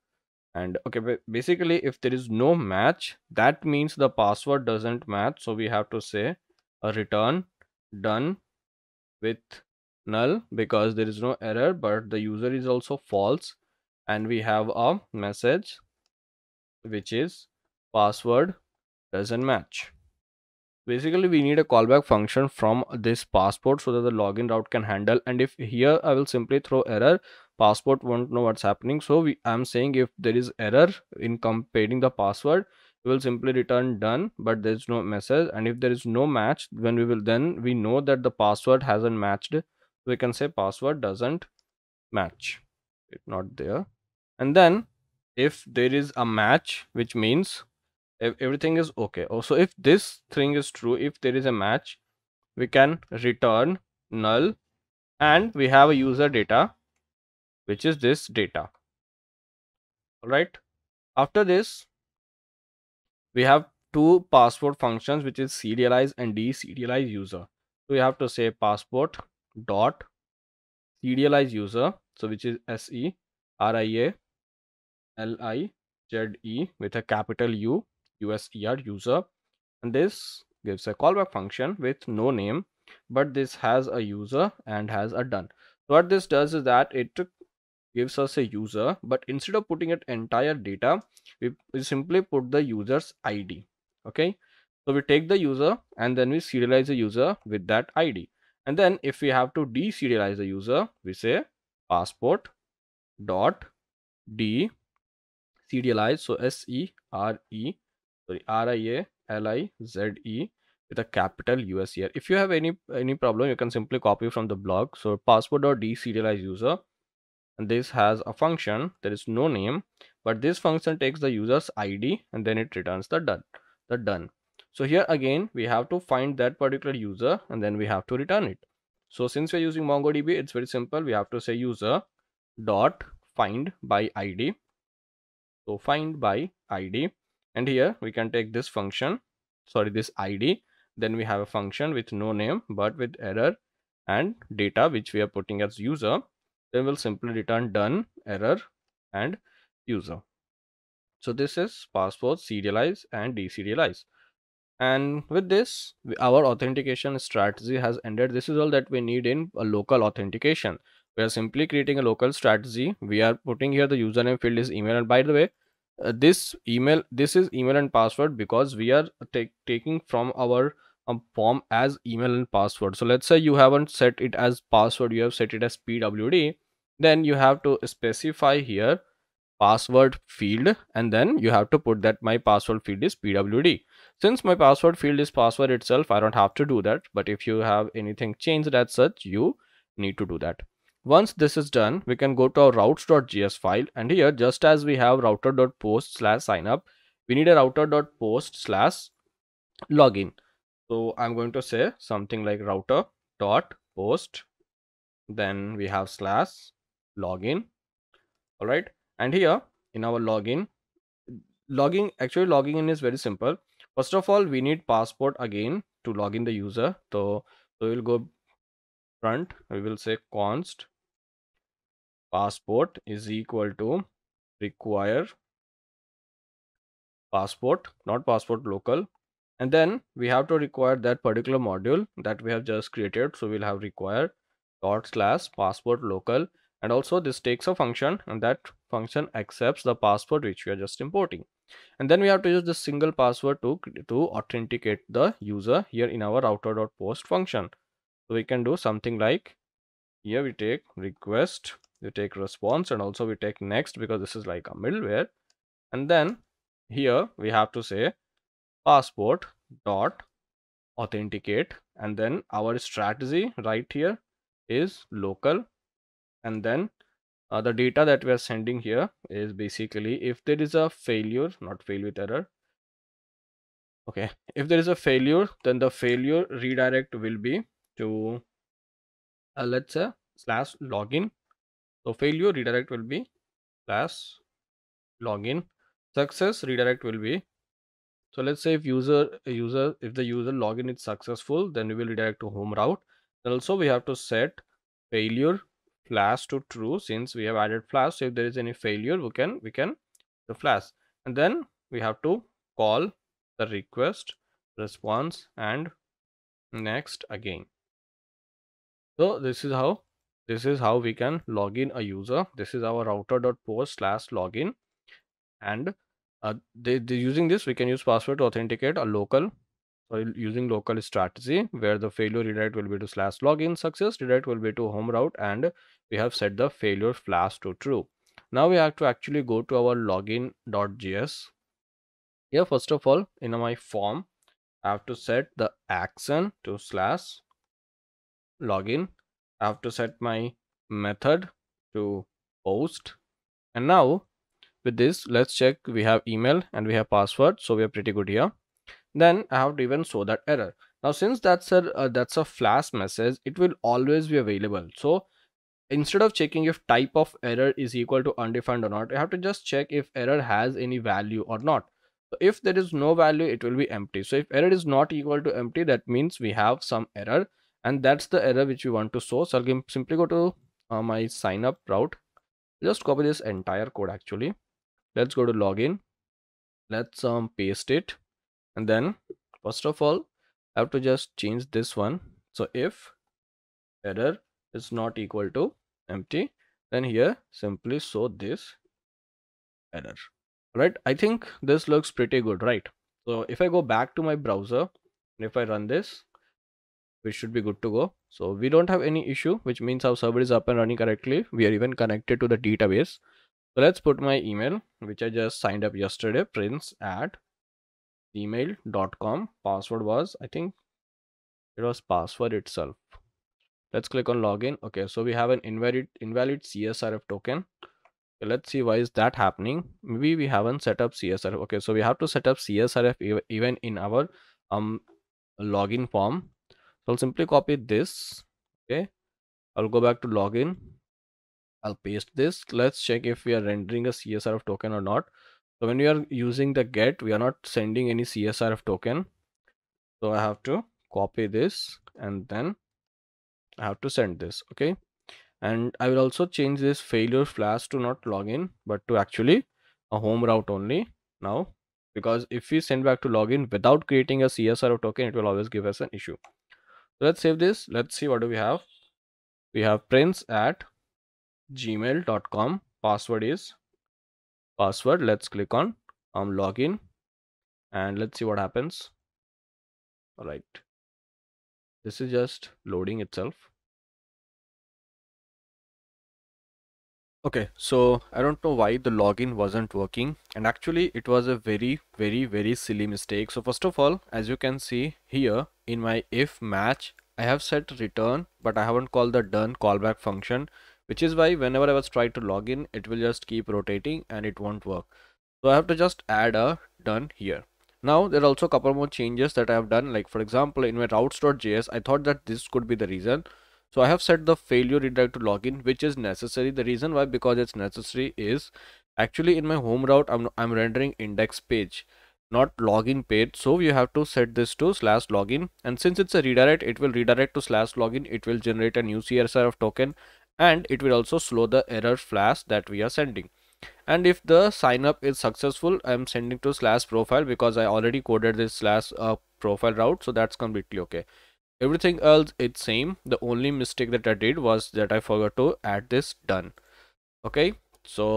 and okay basically if there is no match that means the password doesn't match so we have to say a return done with null because there is no error but the user is also false and we have a message which is password doesn't match basically we need a callback function from this passport so that the login route can handle and if here i will simply throw error passport won't know what's happening so we i'm saying if there is error in comparing the password we will simply return done but there is no message and if there is no match when we will then we know that the password hasn't matched we can say password doesn't match it's not there and then if there is a match which means everything is okay also oh, if this thing is true if there is a match we can return null and we have a user data which is this data all right after this we have two password functions which is serialize and deserialize user so we have to say passport dot serialize user so which is s e r i a L I Z E with a capital U U S E R user. And this gives a callback function with no name, but this has a user and has a done. So what this does is that it gives us a user, but instead of putting it entire data, we, we simply put the user's ID. Okay. So we take the user and then we serialize the user with that ID. And then if we have to deserialize the user, we say passport dot d CDLI. So S E R E, sorry, R I A L I Z E with a capital US here. If you have any any problem, you can simply copy from the blog. So deserialize user. And this has a function. There is no name, but this function takes the user's ID and then it returns the done. The done. So here again, we have to find that particular user and then we have to return it. So since we're using MongoDB, it's very simple. We have to say user dot find by ID so find by id and here we can take this function sorry this id then we have a function with no name but with error and data which we are putting as user then we'll simply return done error and user so this is password serialize and deserialize and with this our authentication strategy has ended this is all that we need in a local authentication we are simply creating a local strategy we are putting here the username field is email and by the way uh, this email this is email and password because we are taking from our um, form as email and password so let's say you haven't set it as password you have set it as pwd then you have to specify here password field and then you have to put that my password field is pwd since my password field is password itself i don't have to do that but if you have anything changed as such you need to do that once this is done, we can go to our routes.js file and here just as we have router.post slash signup, we need a router.post slash login. So I'm going to say something like router dot post then we have slash login all right and here in our login logging actually logging in is very simple first of all we need passport again to log in the user so so we'll go front we will say const passport is equal to require passport not passport local and then we have to require that particular module that we have just created so we'll have require dot slash passport local and also this takes a function and that function accepts the password which we are just importing and then we have to use this single password to to authenticate the user here in our router dot post function so we can do something like here we take request you take response and also we take next because this is like a middleware and then here we have to say passport dot authenticate and then our strategy right here is local and then uh, the data that we are sending here is basically if there is a failure not fail with error okay if there is a failure then the failure redirect will be to uh, let's say slash login so failure redirect will be class login. Success redirect will be so let's say if user user if the user login is successful, then we will redirect to home route. Then also we have to set failure flash to true since we have added flash. So if there is any failure, we can we can the flash and then we have to call the request response and next again. So this is how this is how we can log in a user this is our router.post slash login and uh, they, they, using this we can use password to authenticate a local so using local strategy where the failure redirect will be to slash login success redirect will be to home route and we have set the failure flash to true now we have to actually go to our login.js here first of all in my form i have to set the action to slash login I have to set my method to post and now with this let's check we have email and we have password so we are pretty good here then I have to even show that error now since that's a uh, that's a flash message it will always be available so instead of checking if type of error is equal to undefined or not I have to just check if error has any value or not so if there is no value it will be empty so if error is not equal to empty that means we have some error and that's the error which we want to show so i'll simply go to uh, my sign up route just copy this entire code actually let's go to login let's um paste it and then first of all i have to just change this one so if error is not equal to empty then here simply show this error right i think this looks pretty good right so if i go back to my browser and if i run this which should be good to go so we don't have any issue which means our server is up and running correctly we are even connected to the database so let's put my email which i just signed up yesterday prince at email.com. password was i think it was password itself let's click on login okay so we have an invalid invalid csrf token okay, let's see why is that happening maybe we haven't set up csrf okay so we have to set up csrf even in our um login form I'll simply copy this. Okay. I'll go back to login. I'll paste this. Let's check if we are rendering a CSRF token or not. So when we are using the get, we are not sending any CSRF token. So I have to copy this and then I have to send this. Okay. And I will also change this failure flash to not login, but to actually a home route only now. Because if we send back to login without creating a CSRF token, it will always give us an issue let's save this let's see what do we have we have prince at gmail.com password is password let's click on um login and let's see what happens all right this is just loading itself okay so i don't know why the login wasn't working and actually it was a very very very silly mistake so first of all as you can see here in my if match I have set return but I haven't called the done callback function which is why whenever I was trying to log in it will just keep rotating and it won't work so I have to just add a done here now there are also a couple more changes that I have done like for example in my routes.js I thought that this could be the reason so I have set the failure redirect to login which is necessary the reason why because it's necessary is actually in my home route I'm, I'm rendering index page not login page so you have to set this to slash login and since it's a redirect it will redirect to slash login it will generate a new CSRF token and it will also slow the error flash that we are sending and if the sign up is successful i'm sending to slash profile because i already coded this slash uh, profile route so that's completely okay everything else it's same the only mistake that i did was that i forgot to add this done okay so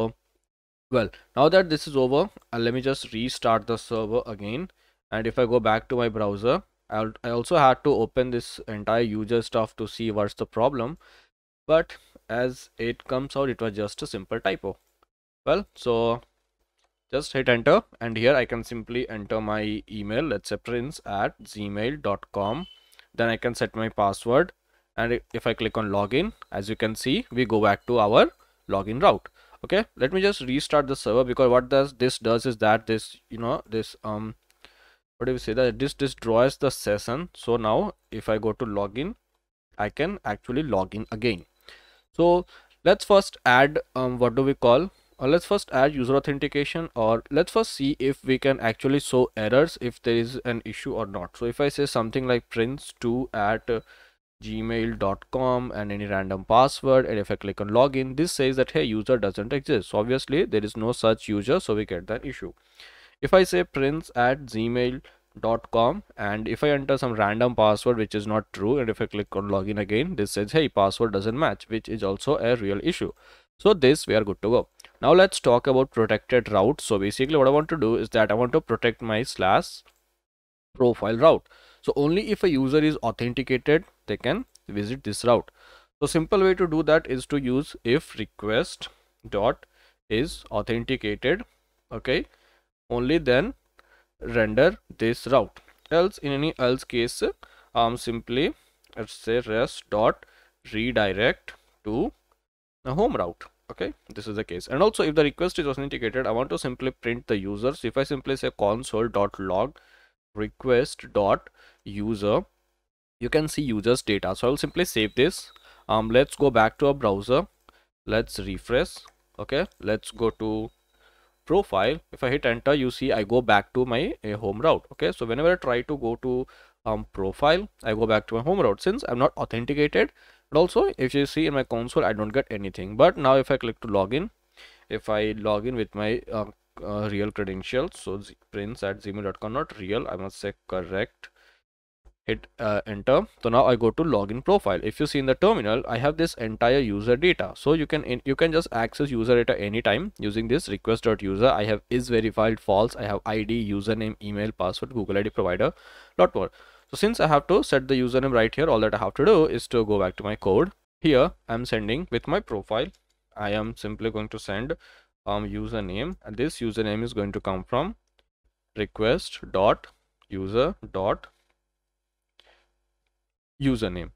well now that this is over uh, let me just restart the server again and if i go back to my browser I'll, i also had to open this entire user stuff to see what's the problem but as it comes out it was just a simple typo well so just hit enter and here i can simply enter my email let's say prince at gmail.com then i can set my password and if i click on login as you can see we go back to our login route okay let me just restart the server because what does this does is that this you know this um what do we say that this destroys the session so now if i go to login i can actually log in again so let's first add um what do we call uh, let's first add user authentication or let's first see if we can actually show errors if there is an issue or not so if i say something like prints to at uh, gmail.com and any random password and if i click on login this says that hey user doesn't exist so obviously there is no such user so we get that issue if i say prince at gmail.com and if i enter some random password which is not true and if i click on login again this says hey password doesn't match which is also a real issue so this we are good to go now let's talk about protected routes so basically what i want to do is that i want to protect my slash profile route so only if a user is authenticated, they can visit this route. So simple way to do that is to use if request dot is authenticated. Okay. Only then render this route. Else in any else case, um, simply let's say rest dot redirect to the home route okay this is the case and also if the request is authenticated i want to simply print the users. if i simply say console.log request dot user you can see users data so i'll simply save this um let's go back to our browser let's refresh okay let's go to profile if i hit enter you see i go back to my uh, home route okay so whenever i try to go to um profile i go back to my home route since i'm not authenticated but also if you see in my console i don't get anything but now if i click to login if i log in with my uh, uh, real credentials so prince at gmail.com not real i must say correct hit uh, enter so now i go to login profile if you see in the terminal i have this entire user data so you can in, you can just access user data anytime using this request.user i have is verified false i have id username email password google id provider lot more so since i have to set the username right here all that i have to do is to go back to my code here i'm sending with my profile i am simply going to send um, username and this username is going to come from request dot user dot username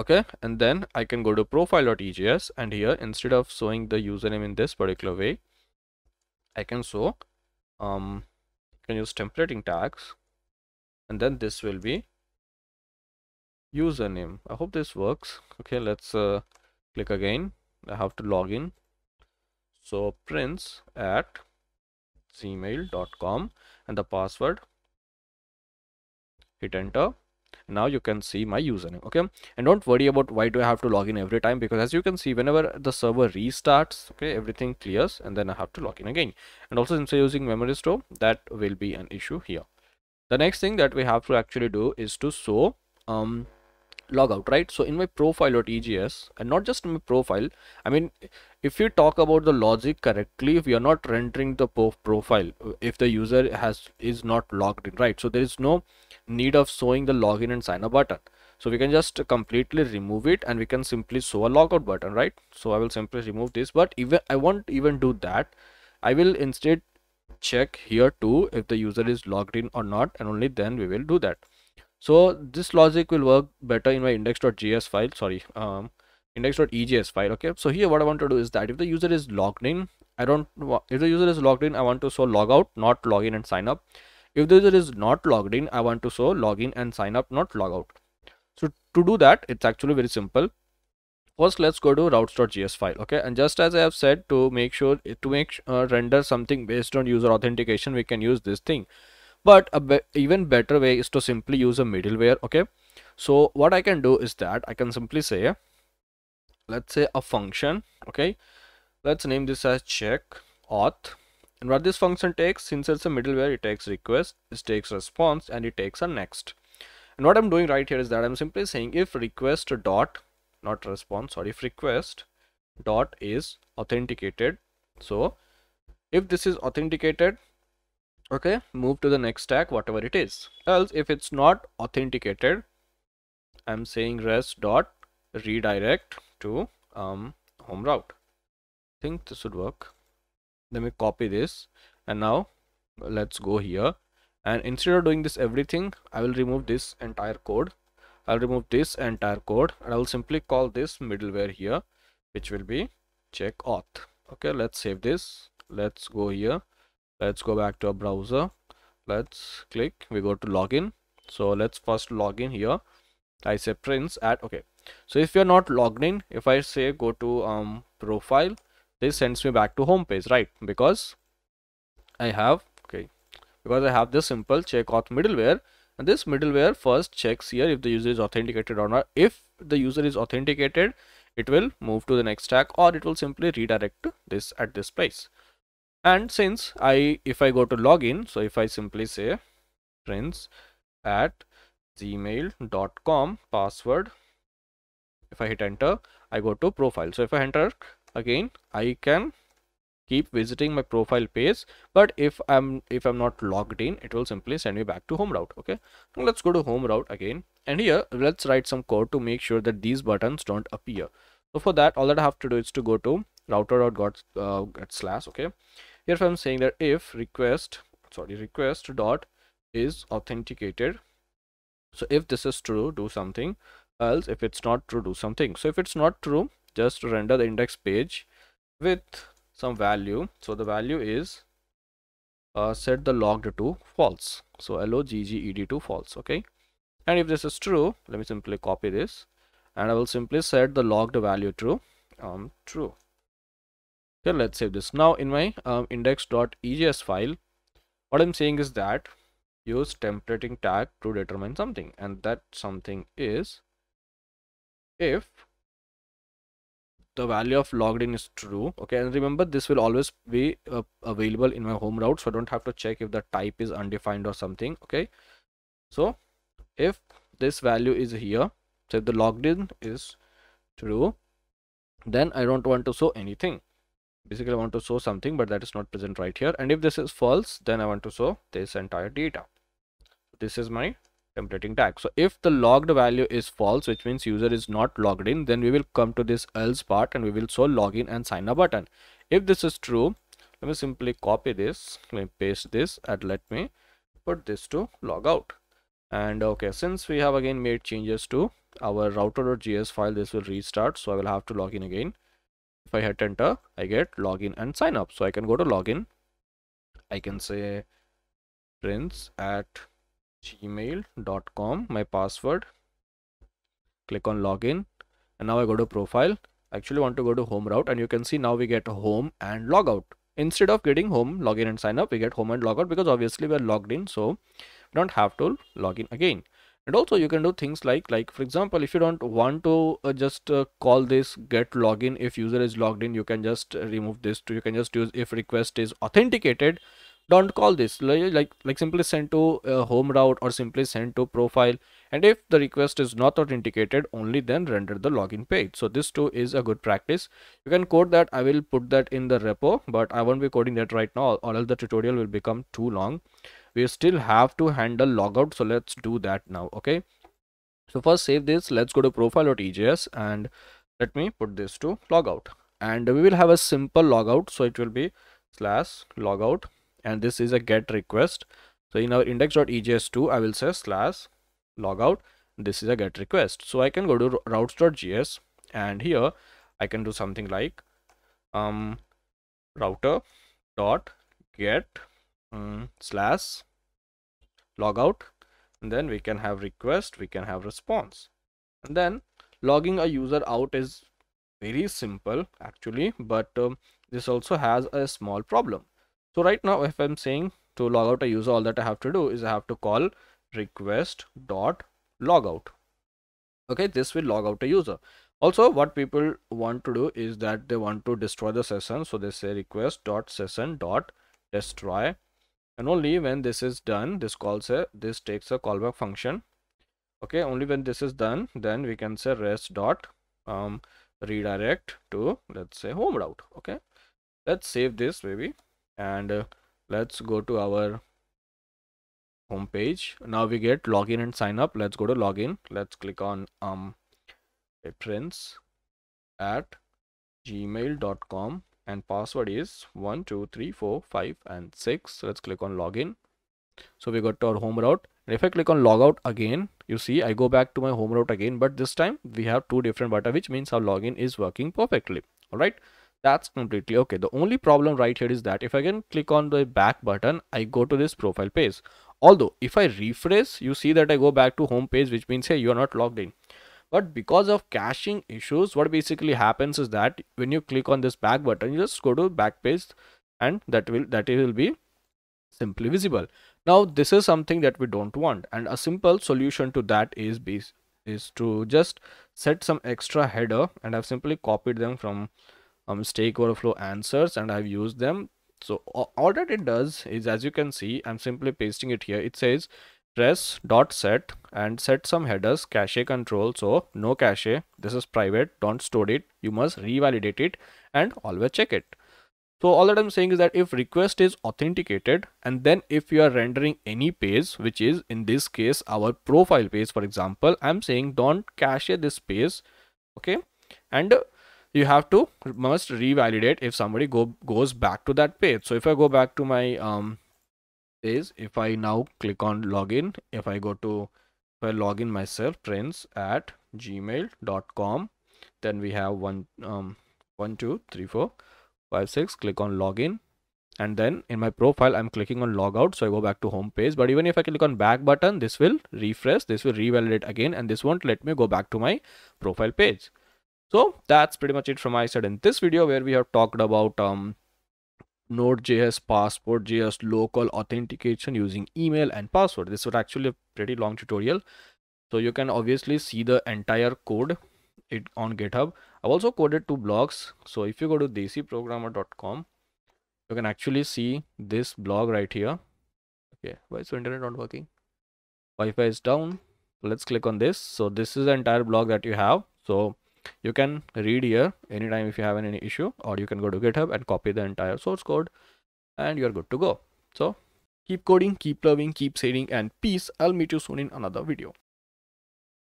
okay and then i can go to profile.ejs and here instead of showing the username in this particular way i can show um can use templating tags and then this will be username i hope this works okay let's uh, click again i have to log in so prince at gmail.com and the password hit enter now you can see my username okay and don't worry about why do i have to log in every time because as you can see whenever the server restarts okay everything clears and then i have to log in again and also since you're using memory store that will be an issue here the next thing that we have to actually do is to show um log out right so in my profile.egs and not just my profile i mean if you talk about the logic correctly if you're not rendering the profile if the user has is not logged in right so there is no need of showing the login and sign up button so we can just completely remove it and we can simply show a logout button right so i will simply remove this but even i won't even do that i will instead check here too if the user is logged in or not and only then we will do that so this logic will work better in my index.js file, sorry, um, index.ejs file, okay? So here what I want to do is that if the user is logged in, I don't, if the user is logged in, I want to show log out, not log in and sign up. If the user is not logged in, I want to show login and sign up, not log out. So to do that, it's actually very simple. First, let's go to routes.js file, okay? And just as I have said, to make sure to make uh, render something based on user authentication, we can use this thing but a be even better way is to simply use a middleware okay so what i can do is that i can simply say let's say a function okay let's name this as check auth and what this function takes since it's a middleware it takes request it takes response and it takes a next and what i'm doing right here is that i'm simply saying if request dot not response sorry if request dot is authenticated so if this is authenticated okay move to the next stack whatever it is else if it's not authenticated i'm saying rest dot redirect to um home route I think this would work let me copy this and now let's go here and instead of doing this everything i will remove this entire code i'll remove this entire code and i'll simply call this middleware here which will be check auth okay let's save this let's go here let's go back to our browser let's click we go to login so let's first log in here i say Prince at okay so if you're not logged in if i say go to um profile this sends me back to home page right because i have okay because i have this simple check auth middleware and this middleware first checks here if the user is authenticated or not if the user is authenticated it will move to the next stack or it will simply redirect this at this place and since I if I go to login so if I simply say Prince at gmail.com password if I hit enter I go to profile so if I enter again I can keep visiting my profile page but if I'm if I'm not logged in it will simply send me back to home route okay now let's go to home route again and here let's write some code to make sure that these buttons don't appear so for that all that I have to do is to go to router.got uh, slash okay here if i'm saying that if request sorry request dot is authenticated so if this is true do something else if it's not true do something so if it's not true just render the index page with some value so the value is uh, set the logged to false so logged to false okay and if this is true let me simply copy this and i will simply set the logged value to um, true okay let's save this now in my um, index.ejs file what i'm saying is that use templating tag to determine something and that something is if the value of logged in is true okay and remember this will always be uh, available in my home route so i don't have to check if the type is undefined or something okay so if this value is here so if the logged in is true then i don't want to show anything basically I want to show something but that is not present right here and if this is false then I want to show this entire data this is my templating tag so if the logged value is false which means user is not logged in then we will come to this else part and we will show login and sign up button if this is true let me simply copy this let me paste this and let me put this to log out and okay since we have again made changes to our router.js file this will restart so i will have to log in again if I hit enter I get login and sign up so I can go to login I can say prince at gmail.com my password click on login and now I go to profile actually want to go to home route and you can see now we get home and logout instead of getting home login and sign up we get home and logout because obviously we're logged in so we don't have to log in again and also you can do things like like for example if you don't want to uh, just uh, call this get login if user is logged in you can just uh, remove this too. you can just use if request is authenticated don't call this like like, like simply send to home route or simply send to profile and if the request is not authenticated only then render the login page so this too is a good practice you can code that i will put that in the repo but i won't be coding that right now or else the tutorial will become too long we still have to handle logout so let's do that now okay so first save this let's go to profile.ejs and let me put this to logout and we will have a simple logout so it will be slash logout and this is a get request so in our index.ejs2 i will say slash logout this is a get request so i can go to routes.js and here i can do something like um router dot get um, slash logout and then we can have request we can have response and then logging a user out is very simple actually but um, this also has a small problem so right now if i'm saying to log out a user all that i have to do is i have to call request dot logout okay this will log out a user also what people want to do is that they want to destroy the session so they say request dot session dot destroy and only when this is done this calls a this takes a callback function okay only when this is done then we can say rest dot um, redirect to let's say home route okay let's save this maybe and uh, let's go to our home page now we get login and sign up let's go to login let's click on um a prince at gmail.com and password is 1 2 3 4 5 and 6 so let's click on login so we got to our home route and if i click on logout again you see i go back to my home route again but this time we have two different data which means our login is working perfectly all right that's completely okay the only problem right here is that if i can click on the back button i go to this profile page although if i refresh you see that i go back to home page which means hey you are not logged in but because of caching issues what basically happens is that when you click on this back button you just go to back page and that will that will be simply visible now this is something that we don't want and a simple solution to that is base is to just set some extra header and I've simply copied them from um, uh, Stack Overflow answers and I've used them. So all that it does is as you can see, I'm simply pasting it here. It says press dot set and set some headers cache control so no cache this is private don't store it you must revalidate it and always check it so all that i'm saying is that if request is authenticated and then if you are rendering any page which is in this case our profile page for example i'm saying don't cache this page okay and you have to must revalidate if somebody go goes back to that page so if i go back to my um is if I now click on login, if I go to if I login myself prince at gmail.com, then we have one um one two three four five six. Click on login, and then in my profile I'm clicking on logout, so I go back to home page. But even if I click on back button, this will refresh, this will revalidate again, and this won't let me go back to my profile page. So that's pretty much it from my side in this video where we have talked about um Node.js, Passport.js, local authentication using email and password. This was actually a pretty long tutorial. So you can obviously see the entire code it on GitHub. I've also coded two blogs. So if you go to desiprogrammer.com, you can actually see this blog right here. Okay, why is the internet not working? Wi-Fi is down. Let's click on this. So this is the entire blog that you have. So you can read here anytime if you have any issue or you can go to github and copy the entire source code and you're good to go so keep coding keep loving keep saving and peace i'll meet you soon in another video